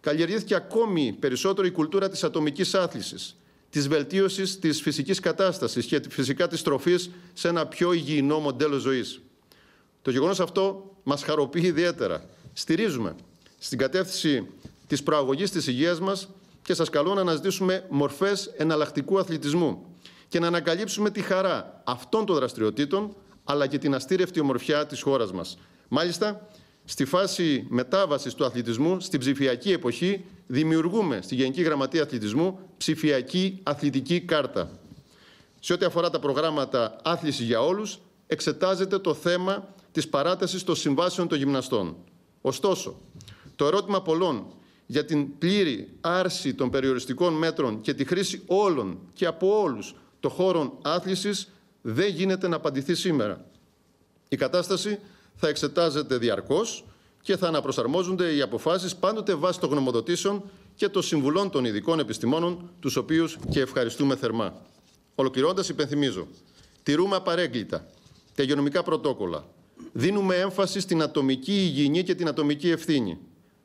Καλλιεργήθηκε ακόμη περισσότερο η κουλτούρα της ατομικής άθλησης, της βελτίωσης της φυσικής κατάστασης και φυσικά της τροφής σε ένα πιο υγιεινό μοντέλο ζωής. Το γεγονός αυτό μας χαροποιεί ιδιαίτερα. Στηρίζουμε στην κατεύθυνση της προαγωγής της υγείας μας και σας καλώ να αναζητήσουμε μορφές εναλλακτικού αθλητισμού και να ανακαλύψουμε τη χαρά αυτών των δραστηριοτήτων αλλά και την αστήρευτη ομορφιά της χώρας μας. Μάλιστα, στη φάση μετάβασης του αθλητισμού στην ψηφιακή εποχή δημιουργούμε στη Γενική Γραμματεία Αθλητισμού ψηφιακή αθλητική κάρτα. Σε ό,τι αφορά τα προγράμματα άθλησης για όλους, εξετάζεται το θέμα της παράτασης των συμβάσεων των γυμναστών. Ωστόσο, το ερώτημα πολλών για την πλήρη άρση των περιοριστικών μέτρων και τη χρήση όλων και από όλους των χώρων άθλησης δεν γίνεται να απαντηθεί σήμερα. Η κατάσταση θα εξετάζεται διαρκώς και θα αναπροσαρμόζονται οι αποφάσεις πάντοτε βάσει των γνωμοδοτήσεων και των συμβουλών των ειδικών επιστημόνων, τους οποίους και ευχαριστούμε θερμά. Ολοκληρώνοντας υπενθυμίζω, τηρούμε απαρέγκλητα τα υγειονομικά πρωτόκολλα, δίνουμε έμφαση στην ατομική υγιεινή και την ατομική ευθύνη.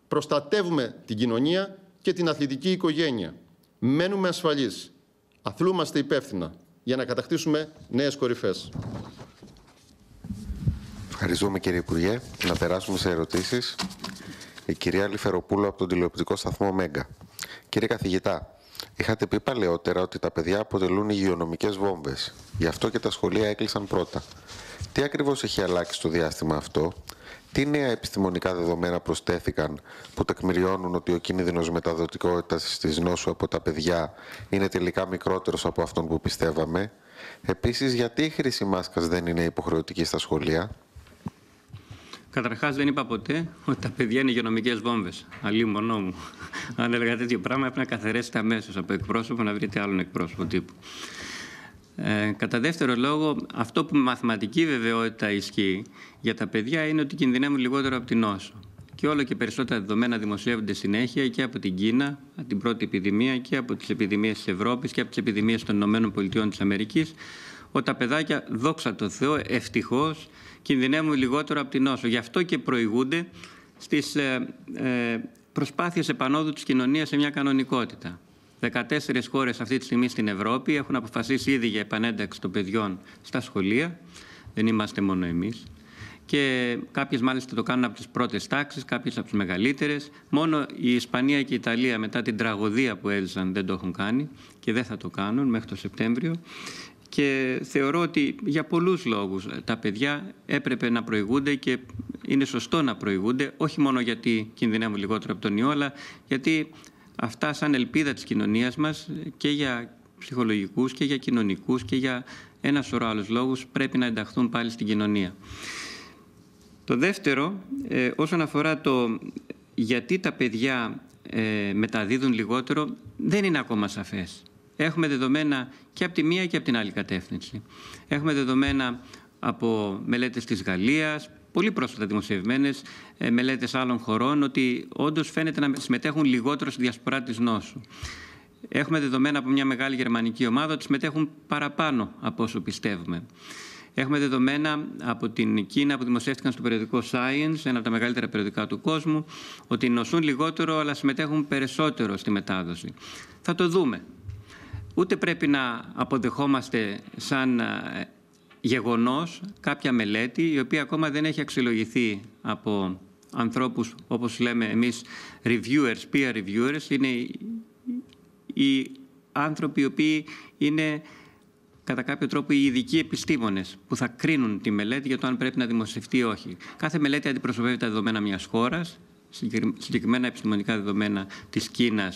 Προστατεύουμε την κοινωνία και την αθλητική οικογένεια. Μένουμε ασφαλείς. Αθλούμαστε υπεύθυνα για να κατακτήσουμε νέες κορυφές. Ευχαριστούμε κύριε Υπουργέ. Να περάσουμε σε ερωτήσεις. Η κυρία Λιφεροπούλου από τον τηλεοπτικό σταθμό Μέγκα. Κύριε καθηγητά, Είχατε πει παλαιότερα ότι τα παιδιά αποτελούν υγειονομικές βόμβες. Γι' αυτό και τα σχολεία έκλεισαν πρώτα. Τι ακριβώς έχει αλλάξει στο διάστημα αυτό, τι νέα επιστημονικά δεδομένα προσθέθηκαν που τεκμηριώνουν ότι ο κίνδυνος μεταδοτικότητας της νόσου από τα παιδιά είναι τελικά μικρότερος από αυτόν που πιστεύαμε. Επίσης, γιατί η χρήση μάσκας δεν είναι υποχρεωτική στα σχολεία. Καταρχάς, δεν είπα ποτέ ότι τα παιδιά είναι υγειονομικές βόμβες. Αλλή μονό μου. Αν έλεγα τέτοιο πράγμα, έπρεπε να καθαρέσετε αμέσω από εκπρόσωπο να βρείτε άλλον εκπρόσωπο τύπου. Ε, κατά δεύτερο λόγο, αυτό που με μαθηματική βεβαιότητα ισχύει για τα παιδιά είναι ότι κινδυνεύουν λιγότερο από την νόσο. Και όλο και περισσότερα δεδομένα δημοσιεύονται συνέχεια και από την Κίνα, από την πρώτη επιδημία, και από τις επιδημίες της Ευρώπης και από τις επιδημίες των ΗΠΑ, ότι τα παιδάκια, δόξα τω Θεώ, ευτυχώς κινδυνεύουν λιγότερο από την νόσο. Γι' αυτό και προηγούνται στις ε, ε, προσπάθειες επανόδου της κοινωνίας σε μια κανονικότητα. 14 χώρες αυτή τη στιγμή στην Ευρώπη έχουν αποφασίσει ήδη για επανένταξη των παιδιών στα σχολεία. Δεν είμαστε μόνο εμείς. Και κάποιες μάλιστα το κάνουν από τις πρώτες τάξεις, κάποιες από τις μεγαλύτερες. Μόνο η Ισπανία και η Ιταλία μετά την τραγωδία που έζησαν δεν το έχουν κάνει και δεν θα το κάνουν μέχρι το Σεπτέμβριο και θεωρώ ότι για πολλούς λόγους ε, τα παιδιά έπρεπε να προηγούνται και είναι σωστό να προηγούνται, όχι μόνο γιατί κινδυνεύουν λιγότερο από τον ιό, αλλά γιατί αυτά σαν ελπίδα της κοινωνίας μας και για ψυχολογικούς και για κοινωνικούς και για ένα σωρό άλλους λόγους πρέπει να ενταχθούν πάλι στην κοινωνία. Το δεύτερο, ε, όσον αφορά το γιατί τα παιδιά ε, μεταδίδουν λιγότερο, δεν είναι ακόμα σαφές. Έχουμε δεδομένα και από τη μία και από την άλλη κατεύθυνση. Έχουμε δεδομένα από μελέτες της Γαλλίας, πολύ πρόσφατα δημοσιευμένες ε, μελέτες άλλων χωρών ότι όντως φαίνεται να συμμετέχουν λιγότερο στη διασπορά της νόσου. Έχουμε δεδομένα από μια μεγάλη γερμανική ομάδα ότι συμμετέχουν παραπάνω από όσο πιστεύουμε. Έχουμε δεδομένα από την Κίνα που δημοσιεύτηκαν στο περιοδικό Science, ένα από τα δημοσιευμενες μελετες του κόσμου, ότι οντως λιγότερο αλλά συμμετέχουν περισσότερο στη μετάδοση. Θα το δούμε ούτε πρέπει να αποδεχόμαστε σαν ε, γεγονός κάποια μελέτη η οποία ακόμα δεν έχει αξιολογηθεί από ανθρώπους όπως λέμε εμείς reviewers, peer reviewers είναι οι άνθρωποι οι οποίοι είναι κατά κάποιο τρόπο οι ειδικοί επιστήμονες που θα κρίνουν τη μελέτη για το αν πρέπει να δημοσιευτεί ή όχι. Κάθε μελέτη αντιπροσωπεύει τα δεδομένα μιας χώρας, συγκεκριμένα επιστημονικά δεδομένα της Κίνας,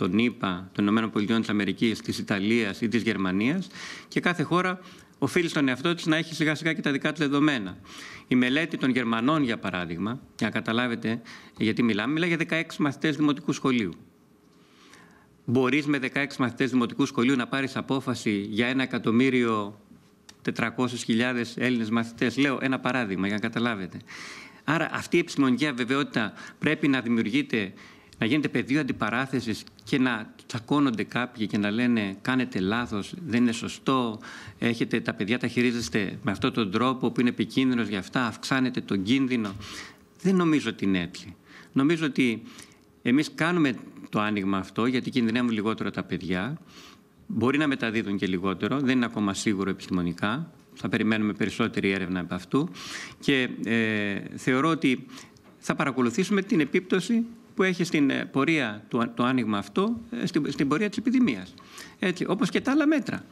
των ΗΠΑ, των ΗΠΑ, της Αμερικής, της Ιταλίας ή της Γερμανίας και κάθε χώρα οφείλει στον εαυτό της να έχει σιγά σιγά και τα δικά της δεδομένα. Η μελέτη των Γερμανών, για παράδειγμα, για να καταλάβετε γιατί μιλάμε, μιλάει για 16 μαθητές δημοτικού σχολείου. Μπορείς με 16 μαθητές δημοτικού σχολείου να πάρεις απόφαση για ένα εκατομμύριο 400.000 Έλληνες μαθητές. Λέω ένα παράδειγμα για να καταλάβετε. Άρα αυτή η επιστημονική αβεβαιότητα πρέπει να δημιουργείται να γίνεται πεδίο αντιπαράθεσης και να τσακώνονται κάποιοι και να λένε κάνετε λάθος, δεν είναι σωστό, έχετε τα παιδιά τα χειρίζεστε με αυτόν τον τρόπο που είναι επικίνδυνος για αυτά, αυξάνετε τον κίνδυνο. Δεν νομίζω ότι είναι έτσι. Νομίζω ότι εμείς κάνουμε το άνοιγμα αυτό γιατί κινδυνεύουν λιγότερο τα παιδιά. Μπορεί να μεταδίδουν και λιγότερο, δεν είναι ακόμα σίγουρο επιστημονικά. Θα περιμένουμε περισσότερη έρευνα από αυτού. Και ε, θεωρώ ότι θα παρακολουθήσουμε την επίπτωση που έχει στην ε, πορεία του, το άνοιγμα αυτό, ε, στην, στην πορεία της επιδημίας. Έτσι, όπως και τα άλλα μέτρα.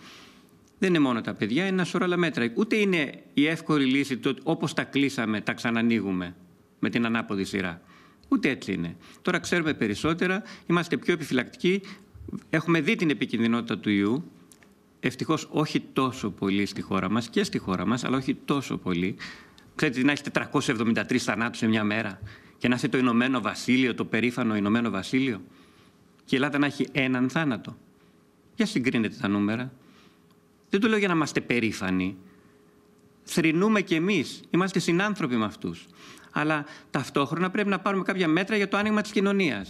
Δεν είναι μόνο τα παιδιά, είναι ένα σωρό άλλα μέτρα. Ούτε είναι η εύκολη λύση το όπως τα κλείσαμε, τα ξανανοίγουμε με την ανάποδη σειρά. Ούτε έτσι είναι. Τώρα ξέρουμε περισσότερα, είμαστε πιο επιφυλακτικοί, έχουμε δει την επικινδυνότητα του ιού, Ευτυχώς όχι τόσο πολύ στη χώρα μας και στη χώρα μας, αλλά όχι τόσο πολύ. Ξέρετε, να έχει 473 θανάτους σε μια μέρα και να είσαι το Ηνωμένο Βασίλειο, το περήφανο Ηνωμένο Βασίλειο, και η Ελλάδα να έχει έναν θάνατο. Για συγκρίνετε τα νούμερα. Δεν το λέω για να είμαστε περήφανοι. Θρυνούμε κι εμείς. Είμαστε συνάνθρωποι με αυτούς. Αλλά ταυτόχρονα πρέπει να πάρουμε κάποια μέτρα για το άνοιγμα της κοινωνίας.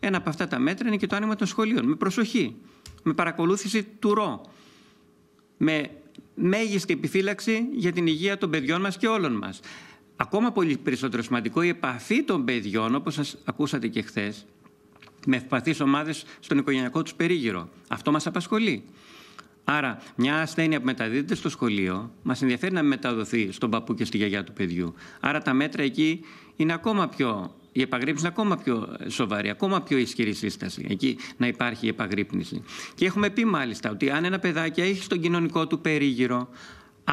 Ένα από αυτά τα μέτρα είναι και το άνοιγμα των σχολείων. Με προσοχή. Με παρακολούθηση του ρο. Με μέγιστη επιφύλαξη για την υγεία των παιδιών μας και όλων μας. Ακόμα πολύ περισσότερο σημαντικό η επαφή των παιδιών, όπως σας ακούσατε και χθες, με ευπαθείς ομάδες στον οικογενειακό τους περίγυρο. Αυτό μας απασχολεί. Άρα, μια ασθένεια που μεταδίδεται στο σχολείο, μας ενδιαφέρει να μεταδοθεί στον παππού και στη γιαγιά του παιδιού. Άρα, τα μέτρα εκεί είναι ακόμα πιο. Η επαγρύπνηση είναι ακόμα πιο σοβαρή, ακόμα πιο ισχυρή σύσταση. Εκεί να υπάρχει η επαγρύπνηση. Και έχουμε πει μάλιστα ότι αν ένα παιδάκι έχει στον κοινωνικό του περίγυρο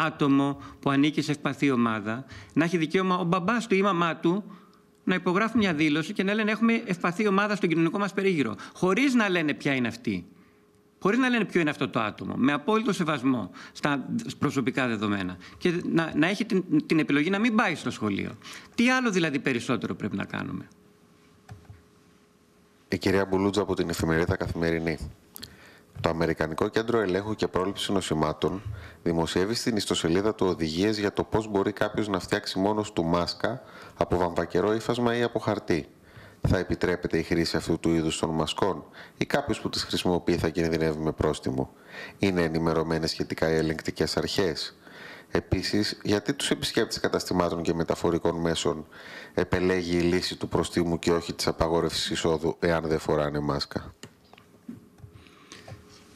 άτομο που ανήκει σε ευπαθή ομάδα, να έχει δικαίωμα ο μπαμπάς του ή η μαμά του να υπογράφει μια δήλωση και να λένε έχουμε ευπαθή ομάδα στον κοινωνικό μας περίγυρο, χωρίς να λένε ποια είναι αυτή. Χωρίς να λένε ποιο είναι αυτό το άτομο, με απόλυτο σεβασμό στα προσωπικά δεδομένα. Και να, να έχει την, την επιλογή να μην πάει στο σχολείο. Τι άλλο δηλαδή περισσότερο πρέπει να κάνουμε. Η κυρία Μπουλούτζα από την εφημερίδα Καθημερινή. Το Αμερικανικό Κέντρο Ελέγχου και Πρόληψης Νοσημάτων δημοσιεύει στην ιστοσελίδα του οδηγίες για το πώς μπορεί κάποιος να φτιάξει μόνος του μάσκα από βαμβακερό ύφασμα ή από χαρτί. Θα επιτρέπεται η χρήση αυτού του είδους των μασκών ή κάποιος που τις χρησιμοποιεί θα κινδυνεύει με πρόστιμο. Είναι ενημερωμένες σχετικά οι ελεγκτικές αρχές. Επίσης, γιατί τους επισκέπτες καταστημάτων και μεταφορικών μέσων επελέγει η λύση του προστίμου και όχι της απαγόρευσης εισόδου εάν δεν φοράνε μάσκα.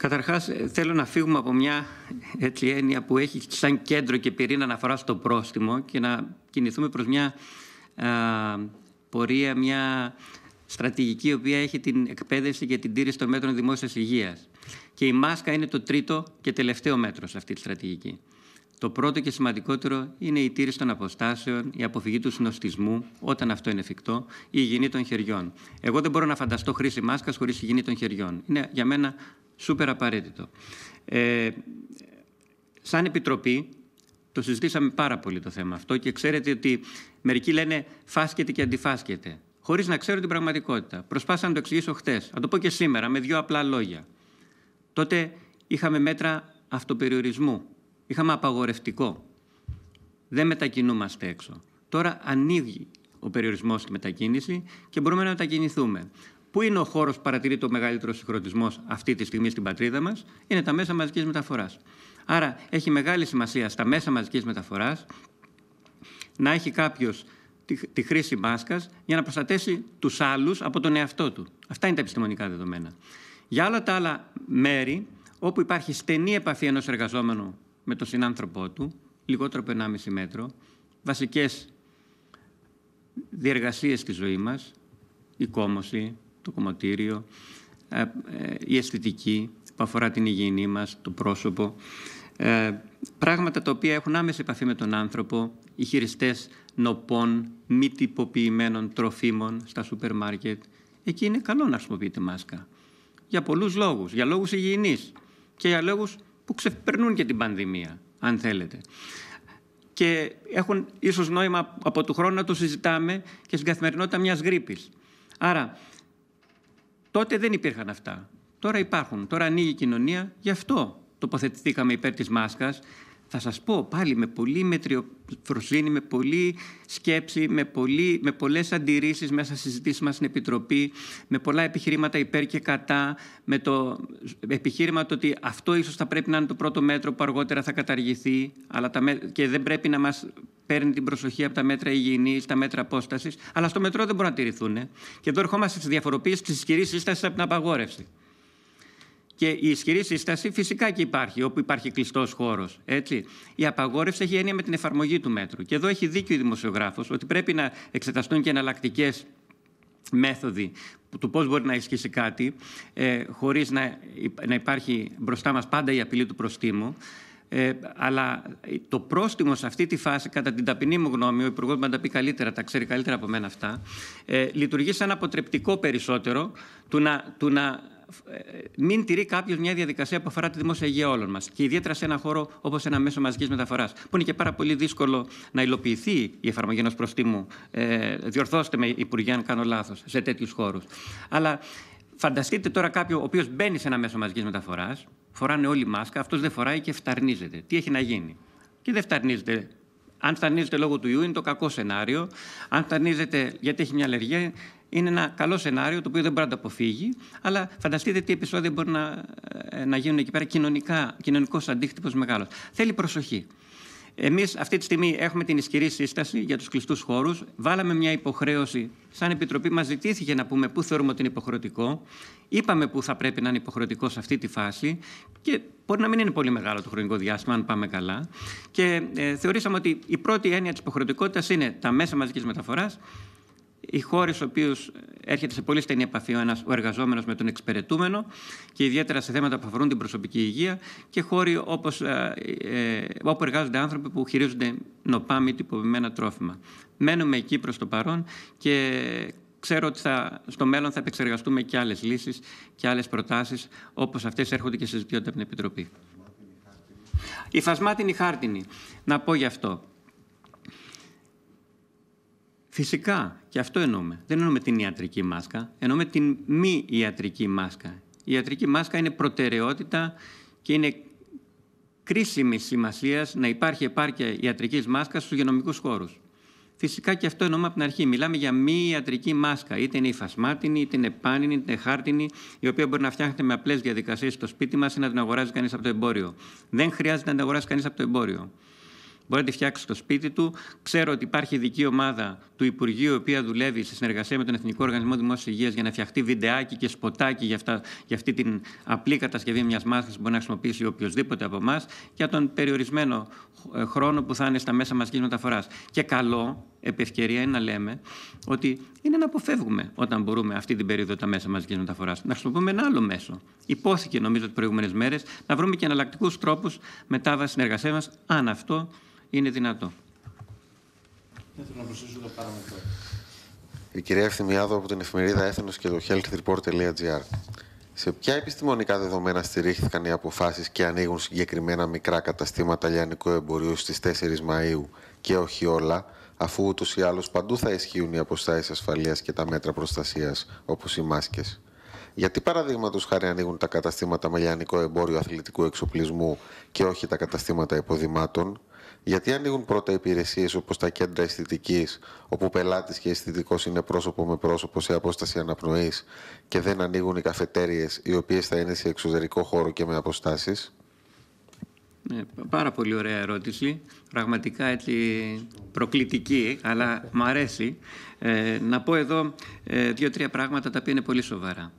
Καταρχάς ε, θέλω να φύγουμε από μια έτσι έννοια που έχει σαν κέντρο και πυρήνα αναφορά στο πρόστιμο και να κινηθούμε προς μια α, πορεία, μια στρατηγική η οποία έχει την εκπαίδευση και την τήρηση των μέτρων δημόσιας υγείας. Και η μάσκα είναι το τρίτο και τελευταίο μέτρο σε αυτή τη στρατηγική. Το πρώτο και σημαντικότερο είναι η τήρηση των αποστάσεων, η αποφυγή του συνοστισμού, όταν αυτό είναι εφικτό, η υγιεινή των χεριών. Εγώ δεν μπορώ να φανταστώ χρήση μάσκας χωρίς υγιεινή των χεριών. Είναι για μένα σούπερ απαραίτητο. Ε, σαν Επιτροπή, το συζητήσαμε πάρα πολύ το θέμα αυτό και ξέρετε ότι μερικοί λένε φάσκεται και αντιφάσκεται, χωρίς να ξέρω την πραγματικότητα. Προσπάθησα να το εξηγήσω χθε. να το πω και σήμερα με δύο απλά λόγια. Τότε είχαμε μέτρα αυτοπεριορισμού Είχαμε απαγορευτικό. Δεν μετακινούμαστε έξω. Τώρα ανοίγει ο περιορισμός στη μετακίνηση και μπορούμε να μετακινηθούμε. Πού είναι ο χώρος που παρατηρεί το μεγαλύτερο συγχρονισμός αυτή τη στιγμή στην πατρίδα μας, είναι τα μέσα μαζικής μεταφοράς. Άρα έχει μεγάλη σημασία στα μέσα μαζικής μεταφοράς να έχει κάποιος τη χρήση μάσκας για να προστατέσει τους άλλους από τον εαυτό του. Αυτά είναι τα επιστημονικά δεδομένα. Για όλα τα άλλα μέρη, όπου υπάρχει στενή επαφή ενός εργαζόμενου με τον συνάνθρωπό του, λιγότερο από 1,5 μέτρο, βασικές διεργασίες στη ζωή μας, η κόμωση, το κομματήριο, ε, ε, η αισθητική που αφορά την υγιεινή μας, το πρόσωπο, ε, πράγματα τα οποία έχουν άμεση επαφή με τον άνθρωπο, οι χειριστές νοπών, μη τυποποιημένων τροφίμων στα σούπερ μάρκετ, εκεί είναι καλό να χρησιμοποιείτε μάσκα. Για πολλούς λόγους, για λόγους υγιεινής και για λόγους που ξεπερνούν και την πανδημία, αν θέλετε. Και έχουν ίσως νόημα από του χρόνου να το συζητάμε και στην καθημερινότητα μιας γρήπης. Άρα, τότε δεν υπήρχαν αυτά. Τώρα υπάρχουν. Τώρα ανοίγει η κοινωνία. Γι' αυτό τοποθετηθήκαμε υπέρ της μάσκας θα σας πω πάλι με πολύ μετριοφροσύνη, με πολύ σκέψη, με, πολύ, με πολλές αντιρρήσεις μέσα στη συζητήσεις μας στην Επιτροπή, με πολλά επιχειρήματα υπέρ και κατά, με το επιχείρημα το ότι αυτό ίσως θα πρέπει να είναι το πρώτο μέτρο που αργότερα θα καταργηθεί αλλά τα και δεν πρέπει να μας παίρνει την προσοχή από τα μέτρα υγιεινής, τα μέτρα απόστασης, αλλά στο μετρό δεν μπορούν να τηρηθούν. Και εδώ ερχόμαστε στις διαφοροποίησεις της ισχυρής σύστασης από την απαγόρευση. Και η ισχυρή σύσταση φυσικά και υπάρχει, όπου υπάρχει κλειστός χώρος. Η απαγόρευση έχει έννοια με την εφαρμογή του μέτρου. Και εδώ έχει δίκιο η δημοσιογράφος ότι πρέπει να εξεταστούν και εναλλακτικές μέθοδοι του πώς μπορεί να ισχύσει κάτι ε, χωρίς να, να υπάρχει μπροστά μας πάντα η απειλή του προστίμου. Ε, αλλά το πρόστιμο σε αυτή τη φάση, κατά την ταπεινή μου γνώμη, ο Υπουργός να τα πει καλύτερα, τα ξέρει καλύτερα από μένα αυτά, ε, λειτουργεί σαν αποτρεπτικό περισσότερο του να, του να μην τηρεί κάποιος μια διαδικασία που αφορά τη δημόσια υγεία όλων μας. Και ιδιαίτερα σε ένα χώρο όπως ένα μέσο μαζικής μεταφοράς, που είναι και πάρα πολύ δύσκολο να υλοποιηθεί η εφαρμογή ενός προστίμου. Ε, διορθώστε με, Υπουργέ, αν κάνω λάθος, σε τέτοιους χώρους. Αλλά φανταστείτε τώρα κάποιο ο οποίος μπαίνει σε ένα μέσο μαζικής μεταφοράς, φοράνε όλοι μάσκα, αυτός δεν φοράει και φταρνίζεται. Τι έχει να γίνει. Και δεν φταρνίζεται αν φτανίζεται λόγω του ιού, είναι το κακό σενάριο. Αν φτανίζεται γιατί έχει μια αλλεργία, είναι ένα καλό σενάριο το οποίο δεν μπορεί να το αποφύγει. Αλλά φανταστείτε τι επεισόδια μπορεί να, ε, να γίνουν εκεί πέρα. Κοινωνικός αντίκτυπος μεγάλος. Θέλει προσοχή. Εμείς αυτή τη στιγμή έχουμε την ισχυρή σύσταση για τους κλειστούς χώρους. Βάλαμε μια υποχρέωση. Σαν Επιτροπή, μας ζητήθηκε να πούμε πού θεωρούμε ότι είναι υποχρεωτικό. Είπαμε πού θα πρέπει να είναι υποχρεωτικό σε αυτή τη φάση. Και μπορεί να μην είναι πολύ μεγάλο το χρονικό διάστημα, αν πάμε καλά. Και ε, θεωρήσαμε ότι η πρώτη έννοια της υποχρεωτικότητας είναι τα μέσα μαζικής μεταφοράς οι χώρες στου οποίου έρχεται σε πολύ στενή επαφή ο, ένας, ο εργαζόμενος με τον εξυπηρετούμενο και ιδιαίτερα σε θέματα που αφορούν την προσωπική υγεία και χώροι όπως, ε, ε, όπου εργάζονται άνθρωποι που χειρίζονται νοπά μη τυποποιημένα τρόφιμα. Μένουμε εκεί προς το παρόν και ξέρω ότι θα, στο μέλλον θα επεξεργαστούμε και άλλες λύσεις και άλλες προτάσεις όπως αυτές έρχονται και συζητιόνται από την Επιτροπή. Η φασμάτινη χάρτινη. Να πω γι' αυτό. Φυσικά, και αυτό εννοούμε. Δεν εννοούμε την ιατρική μάσκα, εννοούμε την μη ιατρική μάσκα. Η ιατρική μάσκα είναι προτεραιότητα και είναι κρίσιμη σημασία να υπάρχει επάρκεια ιατρικής μάσκας στους υγειονομικούς χώρους. Φυσικά και αυτό εννοούμε από την αρχή. Μιλάμε για μη ιατρική μάσκα. Είτε είναι υφασμάτινη, είτε είναι πάνινη, είτε είναι χάρτινη, η οποία μπορεί να φτιάχνεται με απλές διαδικασίες στο σπίτι μας ή να την αγοράζει κανείς από το εμπόριο. Δεν χρειάζεται να την αγοράσει κανείς από το εμπόριο. Μπορεί να τη φτιάξει στο σπίτι του. Ξέρω ότι υπάρχει ειδική ομάδα του Υπουργείου, η οποία δουλεύει σε συνεργασία με τον Εθνικό Οργανισμό Δημόσιας Υγείας για να φτιαχτεί βιντεάκι και σποτάκι για, αυτά, για αυτή την απλή κατασκευή μιας μάσκας που μπορεί να χρησιμοποιήσει οποιοδήποτε από εμάς, για τον περιορισμένο χρόνο που θα είναι στα μέσα μαζικής μεταφοράς. Και καλό, επί ευκαιρία, είναι να λέμε ότι είναι να αποφεύγουμε όταν μπορούμε αυτή την περίοδο τα μέσα μαζικής μεταφοράς. Να χρησιμοποιούμε ένα άλλο μέσο. Υπόθηκε νομίζω τις προηγούμενες μέρες να βρούμε και εναλλακτικούς τρόπους μετάβασης συνεργασίας μας, αν αυτό είναι δυνατό να το Η κυρία Ευθυμιάδου από την εφημερίδα Έθνος και το healthreport.gr. Σε ποια επιστημονικά δεδομένα στηρίχθηκαν οι αποφάσεις και ανοίγουν συγκεκριμένα μικρά καταστήματα λιανικού εμπορίου στις 4 Μαΐου και όχι όλα, αφού ούτως ή άλλως παντού θα ισχύουν οι αποστάσεις ασφαλείας και τα μέτρα προστασίας, όπως οι μάσκες. Γιατί παραδείγματος χάρη ανοίγουν τα καταστήματα με λιανικό εμπόριο αθλητικού εξοπλισμού και όχι τα καταστήματα υποδημάτων, γιατί ανοίγουν πρώτα υπηρεσίες όπως τα κέντρα αισθητικής, όπου πελάτης και αισθητικός είναι πρόσωπο με πρόσωπο σε απόσταση αναπνοής, και δεν ανοίγουν οι καφετέρειε, οι οποίες θα είναι σε εξωτερικό χώρο και με αποστάσεις. Ναι, πάρα πολύ ωραία ερώτηση. Πραγματικά έτσι προκλητική, αλλά μ' αρέσει. Ε, να πω εδώ ε, δύο-τρία πράγματα τα οποία είναι πολύ σοβαρά.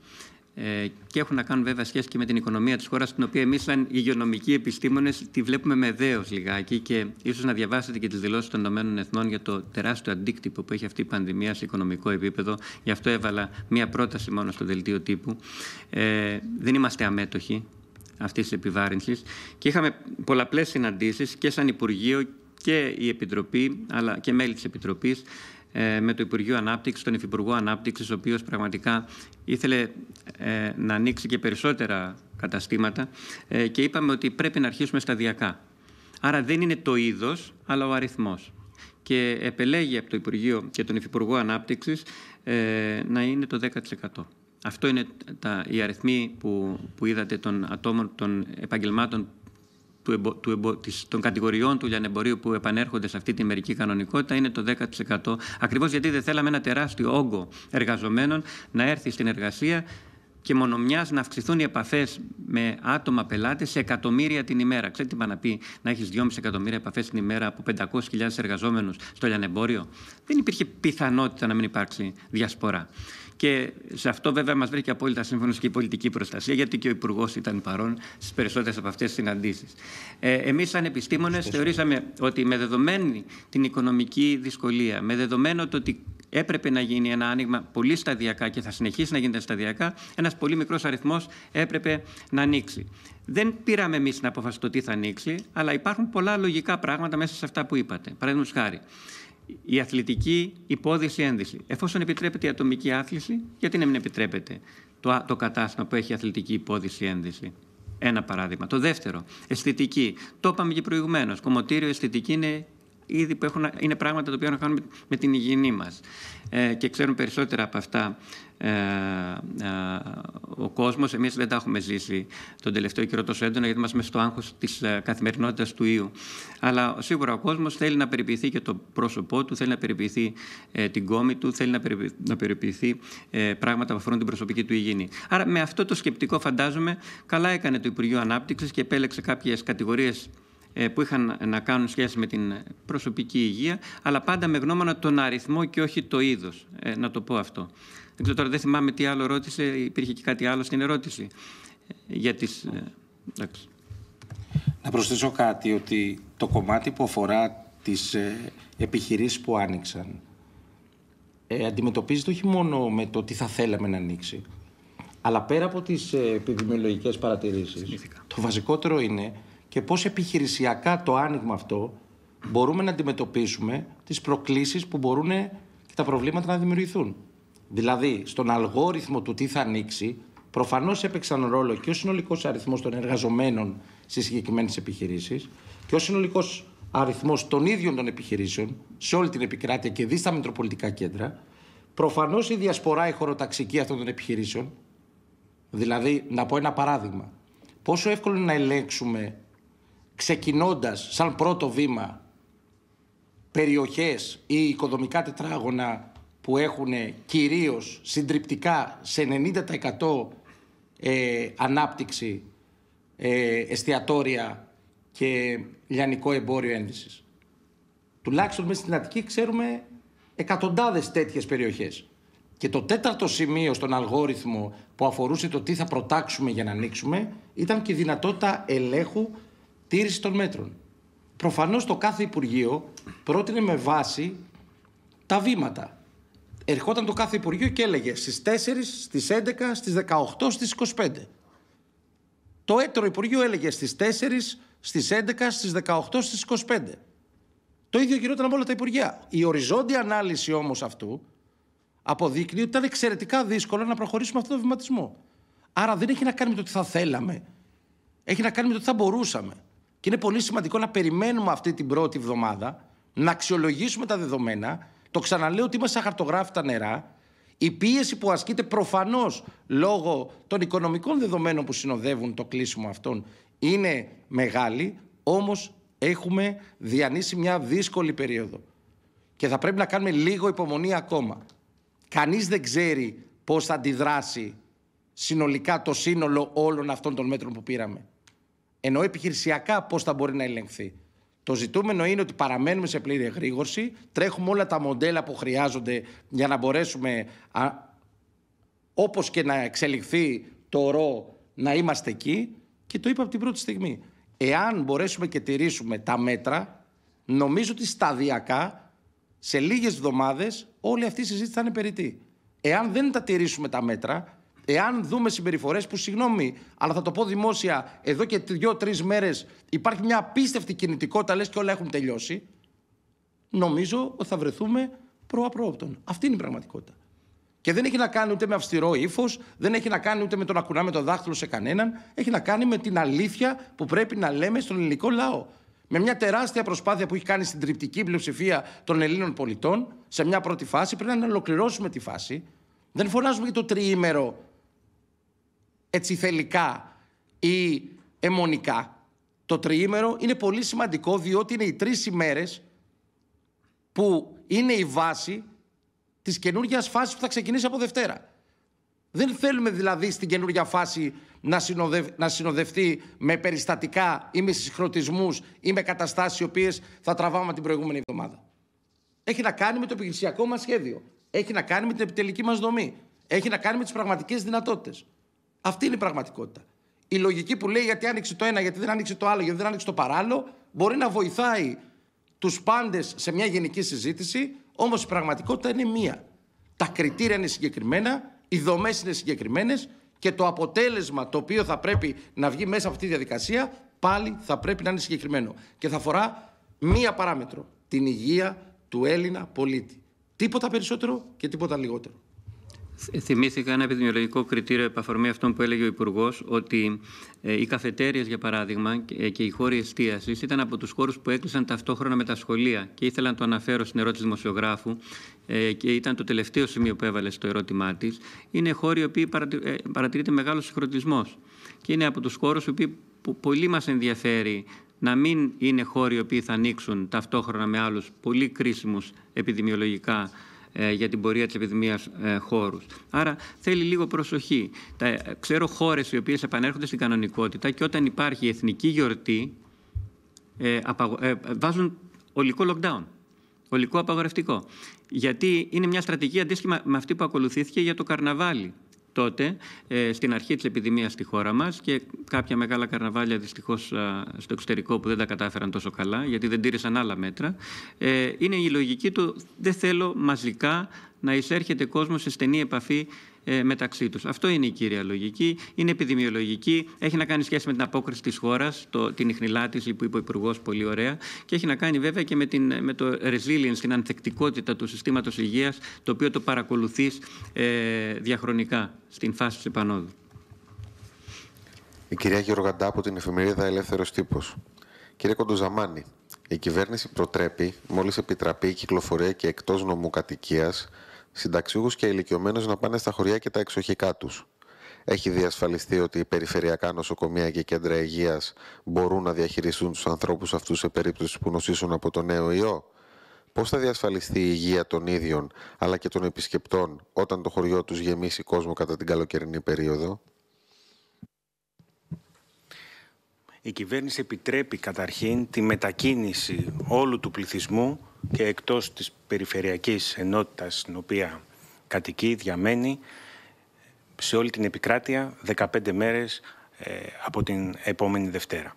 Ε, και έχουν να κάνουν βέβαια σχέση και με την οικονομία της χώρας την οποία εμείς, σαν υγειονομικοί επιστήμονες τη βλέπουμε με δέος λιγάκι και ίσως να διαβάσετε και τις δηλώσεις των Ηνωμένων Εθνών για το τεράστιο αντίκτυπο που έχει αυτή η πανδημία σε οικονομικό επίπεδο. Γι' αυτό έβαλα μία πρόταση μόνο στο δελτίο τύπου. Ε, δεν είμαστε αμέτωχοι αυτής της επιβάρυνσης και είχαμε πολλαπλές συναντήσεις και σαν Υπουργείο και η Επιτροπή, αλλά και μέλη της Επιτροπής, ε, με το Υπουργείο Ανάπτυξης, τον Υφυπουργό Ανάπτυξης, ο οποίος πραγματικά ήθελε ε, να ανοίξει και περισσότερα καταστήματα ε, και είπαμε ότι πρέπει να αρχίσουμε σταδιακά. Άρα δεν είναι το είδος, αλλά ο αριθμός. Και επελέγει από το Υπουργείο και τον Υφυπουργό Ανάπτυξης να είναι το 10%. Αυτό είναι τα, οι που, που είδατε των ατόμων, των επαγγελμάτων του, του, των κατηγοριών του λιανεμπορίου που επανέρχονται σε αυτή τη μερική κανονικότητα είναι το 10%. Ακριβώς γιατί δεν θέλαμε ένα τεράστιο όγκο εργαζομένων να έρθει στην εργασία και μονομιάς να αυξηθούν οι επαφές με άτομα πελάτες σε εκατομμύρια την ημέρα. Ξέρετε τι είπα να πει να έχεις 2,5 εκατομμύρια επαφές την ημέρα από 500.000 εργαζόμενους στο λιανεμπόριο. Δεν υπήρχε πιθανότητα να μην υπάρξει διασπορά. Και σε αυτό βέβαια μας βρήκε απόλυτα σύμφωνος και η πολιτική προστασία, γιατί και ο Υπουργός ήταν παρόν στις περισσότερες από αυτές τις συναντήσεις. Ε, Εμείς, σαν επιστήμονες, θεωρήσαμε ότι με δεδομένη την οικονομική δυσκολία, με δεδομένο το ότι έπρεπε να γίνει ένα άνοιγμα πολύ σταδιακά και θα συνεχίσει να γίνεται σταδιακά, ένας πολύ μικρός αριθμός έπρεπε να ανοίξει. Δεν πήραμε εμείς την απόφαση το τι θα ανοίξει, αλλά υπάρχουν πολλά λογικά πράγματα μέσα σε αυτά που είπατε. Παραδείγματος χάρη, η αθλητική υπόδηση ένδυση. Εφόσον επιτρέπεται η ατομική άθληση, γιατί να μην επιτρέπεται το, το κατάστημα που έχει αθλητική υπόδηση ένδυση. Ένα παράδειγμα. Το δεύτερο, αισθητική. Το είπαμε και προηγουμένως. Κομωτήριο αισθητική είναι ήδη που έχουν, είναι πράγματα τα οποία έχουν να κάνουν με την υγιεινή μας ε, και ξέρουν περισσότερα από αυτά ε, ε, ο κόσμος. Εμείς δεν τα έχουμε ζήσει τον τελευταίο καιρό τόσο έντονα γιατί είμαστε στο άγχος της ε, καθημερινότητας του ιού. Αλλά σίγουρα ο κόσμος θέλει να περιποιηθεί και το πρόσωπό του, θέλει να περιποιηθεί ε, την κόμη του, θέλει να, περιποιηθεί πράγματα που αφορούν την προσωπική του υγιεινή. Άρα με αυτό το σκεπτικό φαντάζομαι καλά έκανε το Υπουργείο Ανάπτυξης και επέλεξε κάποιες κατηγορίες ε, που είχαν να κάνουν σχέση με την προσωπική υγεία, αλλά πάντα με γνώμονα τον αριθμό και όχι το είδος. Ε, να το πω αυτό. Δεν ξέρω τώρα, δεν θυμάμαι τι άλλο ρώτησε, υπήρχε και κάτι άλλο στην ερώτηση. Ε, για τις... Να προσθέσω κάτι, ότι το κομμάτι που αφορά τις επιχειρήσεις που άνοιξαν ε, αντιμετωπίζεται όχι μόνο με το τι θα θέλαμε να ανοίξει, αλλά πέρα από τις επιδημιολογικές παρατηρήσεις, το βασικότερο είναι και πώς επιχειρησιακά το άνοιγμα αυτό μπορούμε να αντιμετωπίσουμε τις προκλήσεις που μπορούν και τα προβλήματα να δημιουργηθούν. Δηλαδή, στον αλγόριθμο του τι θα ανοίξει, προφανώς έπαιξαν ρόλο και ο συνολικός αριθμός των εργαζομένων στις συγκεκριμένες επιχειρήσεις και ο συνολικός αριθμός των ίδιων των επιχειρήσεων σε όλη την επικράτεια και δι στα μετροπολιτικά κέντρα. Προφανώς η διασπορά, η χωροταξική αυτών των επιχειρήσεων. Δηλαδή, να πω ένα παράδειγμα. Πόσο εύκολο είναι να ελέγξουμε ξεκινώντας σαν πρώτο βήμα περιοχές ή οικοδομικά τετράγωνα που έχουν κυρίως συντριπτικά σε 90% ε, ανάπτυξη ε, εστιατόρια και λιανικό εμπόριο ένδυσης. Τουλάχιστον μέσα στην Αττική ξέρουμε εκατοντάδες τέτοιες περιοχές. Και το τέταρτο σημείο στον αλγόριθμο που αφορούσε το τι θα προτάξουμε για να ανοίξουμε ήταν και η δυνατότητα ελέγχου τήρηση των μέτρων. Προφανώς το κάθε Υπουργείο πρότεινε με βάση τα βήματα. Ερχόταν το κάθε Υπουργείο και έλεγε στις 4, στις 11, στις 18, στι 25. Το έτερο Υπουργείο έλεγε στις 4, στι 11, στι 18, στι 25. Το ίδιο γινόταν από όλα τα Υπουργεία. Η οριζόντια ανάλυση όμως αυτού αποδείκνει ότι ήταν εξαιρετικά δύσκολο να προχωρήσουμε αυτό το βηματισμό. Άρα δεν έχει να κάνει με το τι θα θέλαμε. Έχει να κάνει με το τι θα μπορούσαμε. Και είναι πολύ σημαντικό να περιμένουμε αυτή την πρώτη εβδομάδα, να αξιολογήσουμε τα δεδομένα. Το ξαναλέω ότι είμαστε χαρτογράφητα νερά. Η πίεση που ασκείται προφανώς λόγω των οικονομικών δεδομένων που συνοδεύουν το κλείσιμο αυτών είναι μεγάλη, όμως έχουμε διανύσει μια δύσκολη περίοδο. Και θα πρέπει να κάνουμε λίγο υπομονή ακόμα. Κανείς δεν ξέρει πώς θα αντιδράσει συνολικά το σύνολο όλων αυτών των μέτρων που πήραμε. Ενώ επιχειρησιακά πώς θα μπορεί να ελεγχθεί. Το ζητούμενο είναι ότι παραμένουμε σε πλήρη εγρήγορση, τρέχουμε όλα τα μοντέλα που χρειάζονται για να μπορέσουμε, όπως και να εξελιχθεί το ρο, να είμαστε εκεί. Και το είπα από την πρώτη στιγμή. Εάν μπορέσουμε και τηρήσουμε τα μέτρα, νομίζω ότι σταδιακά, σε λίγες εβδομάδες, όλη αυτή η συζήτηση θα είναι περιττή. Εάν δεν τα τηρήσουμε τα μέτρα, Εάν δούμε συμπεριφορές που, συγγνώμη, αλλά θα το πω δημόσια, εδώ και δύο-τρει μέρες υπάρχει μια απίστευτη κινητικότητα, λες και όλα έχουν τελειώσει, νομίζω ότι θα βρεθούμε προαπρόπτων. Αυτή είναι η πραγματικότητα. Και δεν έχει να κάνει ούτε με αυστηρό ύφος, δεν έχει να κάνει ούτε με το να κουνάμε το δάχτυλο σε κανέναν. Έχει να κάνει με την αλήθεια που πρέπει να λέμε στον ελληνικό λαό. Με μια τεράστια προσπάθεια που έχει κάνει στην τριπτική πλειοψηφία των Ελλήνων πολιτών, σε μια πρώτη φάση, πρέπει να ολοκληρώσουμε τη φάση. Δεν φωνάζουμε για το τριήμερο έτσι θελικά ή αιμονικά. Το τριήμερο είναι πολύ σημαντικό διότι είναι οι τρεις ημέρες που είναι η βάση της καινούργιας φάσης που θα ξεκινήσει από Δευτέρα. Δεν θέλουμε δηλαδή στην καινούργια φάση να, συνοδευ... να συνοδευτεί με περιστατικά ή με συγχρονισμού ή με καταστάσεις οι οποίες θα τραβάμε την προηγούμενη εβδομάδα. Έχει να κάνει με το επιχειρησιακό μας σχέδιο. Έχει να κάνει με την επιτελική μας δομή. Έχει να κάνει με τις πραγματικές δυνατότητες. Αυτή είναι η πραγματικότητα. Η λογική που λέει γιατί άνοιξε το ένα, γιατί δεν άνοιξε το άλλο, γιατί δεν άνοιξε το παράλληλο, μπορεί να βοηθάει τους πάντες σε μια γενική συζήτηση, όμως η πραγματικότητα είναι μία. Τα κριτήρια είναι συγκεκριμένα, οι δομές είναι συγκεκριμένες και το αποτέλεσμα το οποίο θα πρέπει να βγει μέσα από αυτή τη διαδικασία πάλι θα πρέπει να είναι συγκεκριμένο. Και θα αφορά μία παράμετρο. Την υγεία του Έλληνα πολίτη. Τίποτα περισσότερο και τίποτα λιγότερο. Θυμήθηκα ένα επιδημιολογικό κριτήριο επαφορμή αυτών που έλεγε ο Υπουργός, ότι ε, οι καφετέρειε, για παράδειγμα, ε, και οι χώροι εστίασης ήταν από τους χώρους που έκλεισαν ταυτόχρονα με τα σχολεία. Και ήθελα να το αναφέρω στην ερώτηση δημοσιογράφου, ε, και ήταν το τελευταίο σημείο που έβαλε στο ερώτημά της. Είναι χώροι οι οποίοι παρατηρείται μεγάλος συγχρονισμός. Και είναι από τους χώρους που πολύ μας ενδιαφέρει να μην είναι χώροι οι οποίοι θα ανοίξουν ταυτόχρονα με άλλους πολύ κρίσιμους επιδημιολογικά ε, για την πορεία της επιδημίας ε, χώρους. Άρα θέλει λίγο προσοχή. Τα, ε, ξέρω χώρες οι οποίες επανέρχονται στην κανονικότητα και όταν υπάρχει εθνική γιορτή βάζουν ολικό lockdown ολικό απαγορευτικό. Γιατί είναι μια στρατηγική αντίστοιχη με αυτή που ακολουθήθηκε για το καρναβάλι τότε ε, στην αρχή της επιδημίας στη χώρα μας και κάποια μεγάλα καρναβάλια δυστυχώς ε, στο εξωτερικό που δεν τα κατάφεραν τόσο καλά γιατί δεν τήρησαν άλλα μέτρα ε, είναι η λογική του δεν θέλω μαζικά να εισέρχεται κόσμος σε στενή επαφή ε, μεταξύ τους. Αυτό είναι η κύρια λογική. Είναι επιδημιολογική. Έχει να κάνει σχέση με την απόκριση της χώρας, την ιχνηλάτηση που είπε ο Υπουργός πολύ ωραία. Και έχει να κάνει βέβαια και με, την, με το resilience, την ανθεκτικότητα του συστήματος υγείας, το οποίο το παρακολουθείς ε, διαχρονικά στην φάση της επανόδου. Η κυρία Γεωργαντά από την εφημερίδα Ελεύθερος Τύπος. Κύριε Κοντοζαμάνη, η κυβέρνηση προτρέπει, μόλις επιτραπεί η κυκλοφορία και εκτός νομού κατοικίας, συνταξιούχους και ηλικιωμένους να πάνε στα χωριά και τα εξοχικά τους. Έχει διασφαλιστεί ότι οι περιφερειακά νοσοκομεία και κέντρα υγείας μπορούν να διαχειριστούν τους ανθρώπους αυτούς σε περίπτωση που νοσήσουν από το νέο ιό. Πώς θα διασφαλιστεί η υγεία των ίδιων αλλά και των επισκεπτών όταν το χωριό τους γεμίσει κόσμο κατά την καλοκαιρινή περίοδο. Η κυβέρνηση επιτρέπει καταρχήν τη μετακίνηση όλου του πληθυσμού και εκτός της περιφερειακής ενότητας στην οποία κατοικεί, διαμένει, σε όλη την επικράτεια 15 μέρες ε, από την επόμενη Δευτέρα.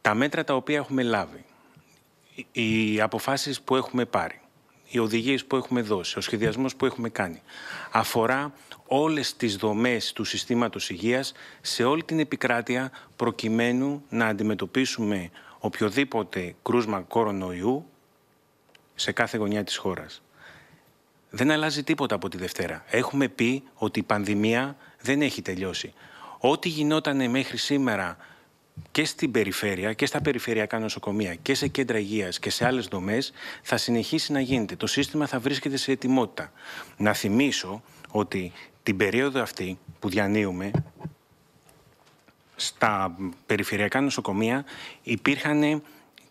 Τα μέτρα τα οποία έχουμε λάβει, οι αποφάσεις που έχουμε πάρει, οι οδηγίες που έχουμε δώσει, ο σχεδιασμός που έχουμε κάνει, αφορά όλες τις δομές του συστήματος υγείας σε όλη την επικράτεια προκειμένου να αντιμετωπίσουμε οποιοδήποτε κρούσμα κορονοϊού σε κάθε γωνιά της χώρας. Δεν αλλάζει τίποτα από τη Δευτέρα. Έχουμε πει ότι η πανδημία δεν έχει τελειώσει. Ό,τι γινόταν μέχρι σήμερα και στην περιφέρεια και στα περιφερειακά νοσοκομεία και σε κέντρα υγείας και σε άλλες δομές θα συνεχίσει να γίνεται. Το σύστημα θα βρίσκεται σε ετοιμότητα. Να θυμίσω ότι την περίοδο αυτή που διανύουμε στα περιφερειακά νοσοκομεία υπήρχαν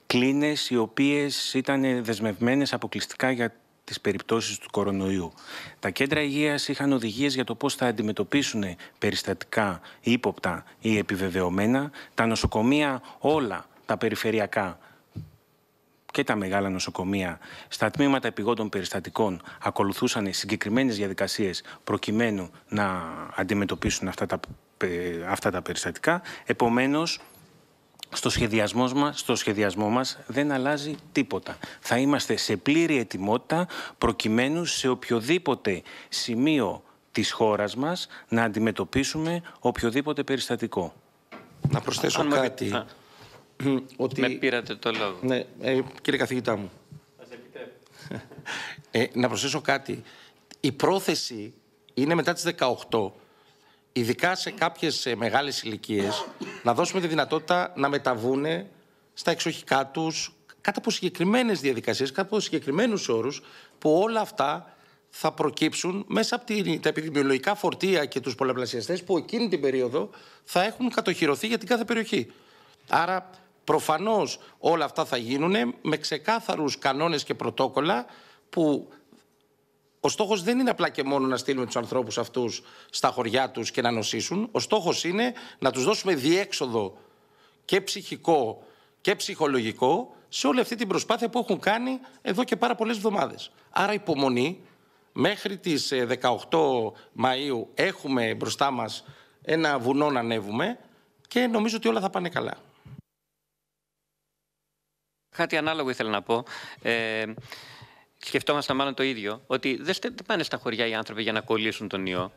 κλίνες οι οποίες ήταν δεσμευμένες αποκλειστικά για τις περιπτώσεις του κορονοϊού. Τα κέντρα υγείας είχαν οδηγίες για το πώς θα αντιμετωπίσουν περιστατικά ύποπτα ή επιβεβαιωμένα. Τα νοσοκομεία όλα, τα περιφερειακά και τα μεγάλα νοσοκομεία στα τμήματα επιγόντων περιστατικών ακολουθούσαν συγκεκριμένες διαδικασίες προκειμένου να αντιμετωπίσουν αυτά τα, ε, αυτά τα περιστατικά. Επομένως, στο σχεδιασμός μας, στο σχεδιασμό μας δεν αλλάζει τίποτα. Θα είμαστε σε πλήρη ετοιμότητα προκειμένου σε οποιοδήποτε σημείο της χώρας μας να αντιμετωπίσουμε οποιοδήποτε περιστατικό. Να προσθέσω κάτι. Με... Ότι... Με πήρατε το λόγο. Ναι, ε, κύριε καθηγητά μου. ε, να προσθέσω κάτι. Η πρόθεση είναι μετά τις 18 ειδικά σε κάποιες ε, μεγάλες ηλικίες, να δώσουμε τη δυνατότητα να μεταβούνε στα εξοχικά τους κάτω από συγκεκριμένες διαδικασίες, κάτω από συγκεκριμένους όρους, που όλα αυτά θα προκύψουν μέσα από τα επιδημιολογικά φορτία και τους πολλαπλασιαστές που εκείνη την περίοδο θα έχουν κατοχυρωθεί για την κάθε περιοχή. Άρα προφανώς όλα αυτά θα γίνουν με ξεκάθαρους κανόνες και πρωτόκολλα που ο στόχος δεν είναι απλά και μόνο να στείλουμε τους ανθρώπους αυτούς στα χωριά τους και να νοσήσουν. Ο στόχος είναι να τους δώσουμε διέξοδο και ψυχικό και ψυχολογικό σε όλη αυτή την προσπάθεια που έχουν κάνει εδώ και πάρα πολλές εβδομάδες. Άρα υπομονή, μέχρι τις 18 ε, Μαΐου έχουμε μπροστά μας ένα βουνό να ανέβουμε και νομίζω ότι όλα θα πάνε καλά. Κάτι ανάλογο ήθελα να πω. Ε, σκεφτόμασταν μάλλον το ίδιο, ότι δεν πάνε στα χωριά οι άνθρωποι για να κολλήσουν τον ιό.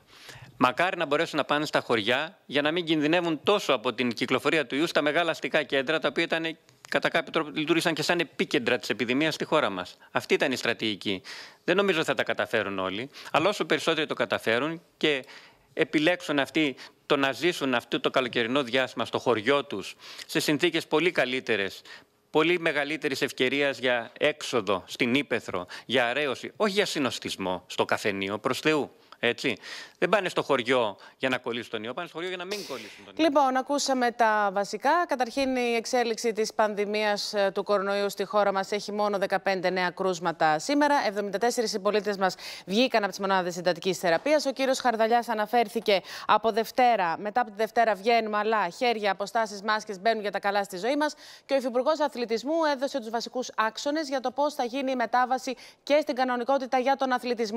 Μακάρι να μπορέσουν να πάνε στα χωριά για να μην κινδυνεύουν τόσο από την κυκλοφορία του ιού στα μεγάλα αστικά κέντρα, τα οποία ήταν, κατά κάποιο τρόπο λειτουργήσαν και σαν επίκεντρα της επιδημίας στη χώρα μας. Αυτή ήταν η στρατηγική. Δεν νομίζω θα τα καταφέρουν όλοι, αλλά όσο περισσότεροι το καταφέρουν και επιλέξουν αυτοί το να ζήσουν αυτό το καλοκαιρινό διάστημα στο χωριό τους σε συνθήκες πολύ καλύτερες πολύ μεγαλύτερης ευκαιρίας για έξοδο στην Ήπεθρο, για αρέωση, όχι για συνοστισμό στο καφενείο προς Θεού. Έτσι. Δεν πάνε στο χωριό για να κολλήσουν τον ιό, πάνε στο χωριό για να μην κολλήσουν τον ιό. Λοιπόν, ακούσαμε τα βασικά. Καταρχήν, η εξέλιξη της πανδημίας ε, του κορονοϊού στη χώρα μας έχει μόνο 15 νέα κρούσματα σήμερα. 74 συμπολίτες μας βγήκαν από τις μονάδες συντατικής θεραπείας. Ο κύριος Χαρδαλιάς αναφέρθηκε από Δευτέρα. Μετά από τη Δευτέρα βγαίνουμε, αλλά χέρια, αποστάσεις, μάσκες μπαίνουν για τα καλά στη ζωή μας. Και ο Υφυπουργός Αθλητισμού έδωσε τους βασικούς άξονες για το πώς θα γίνει η μετάβαση και στην κανονικότητα για τον αθλητισμό.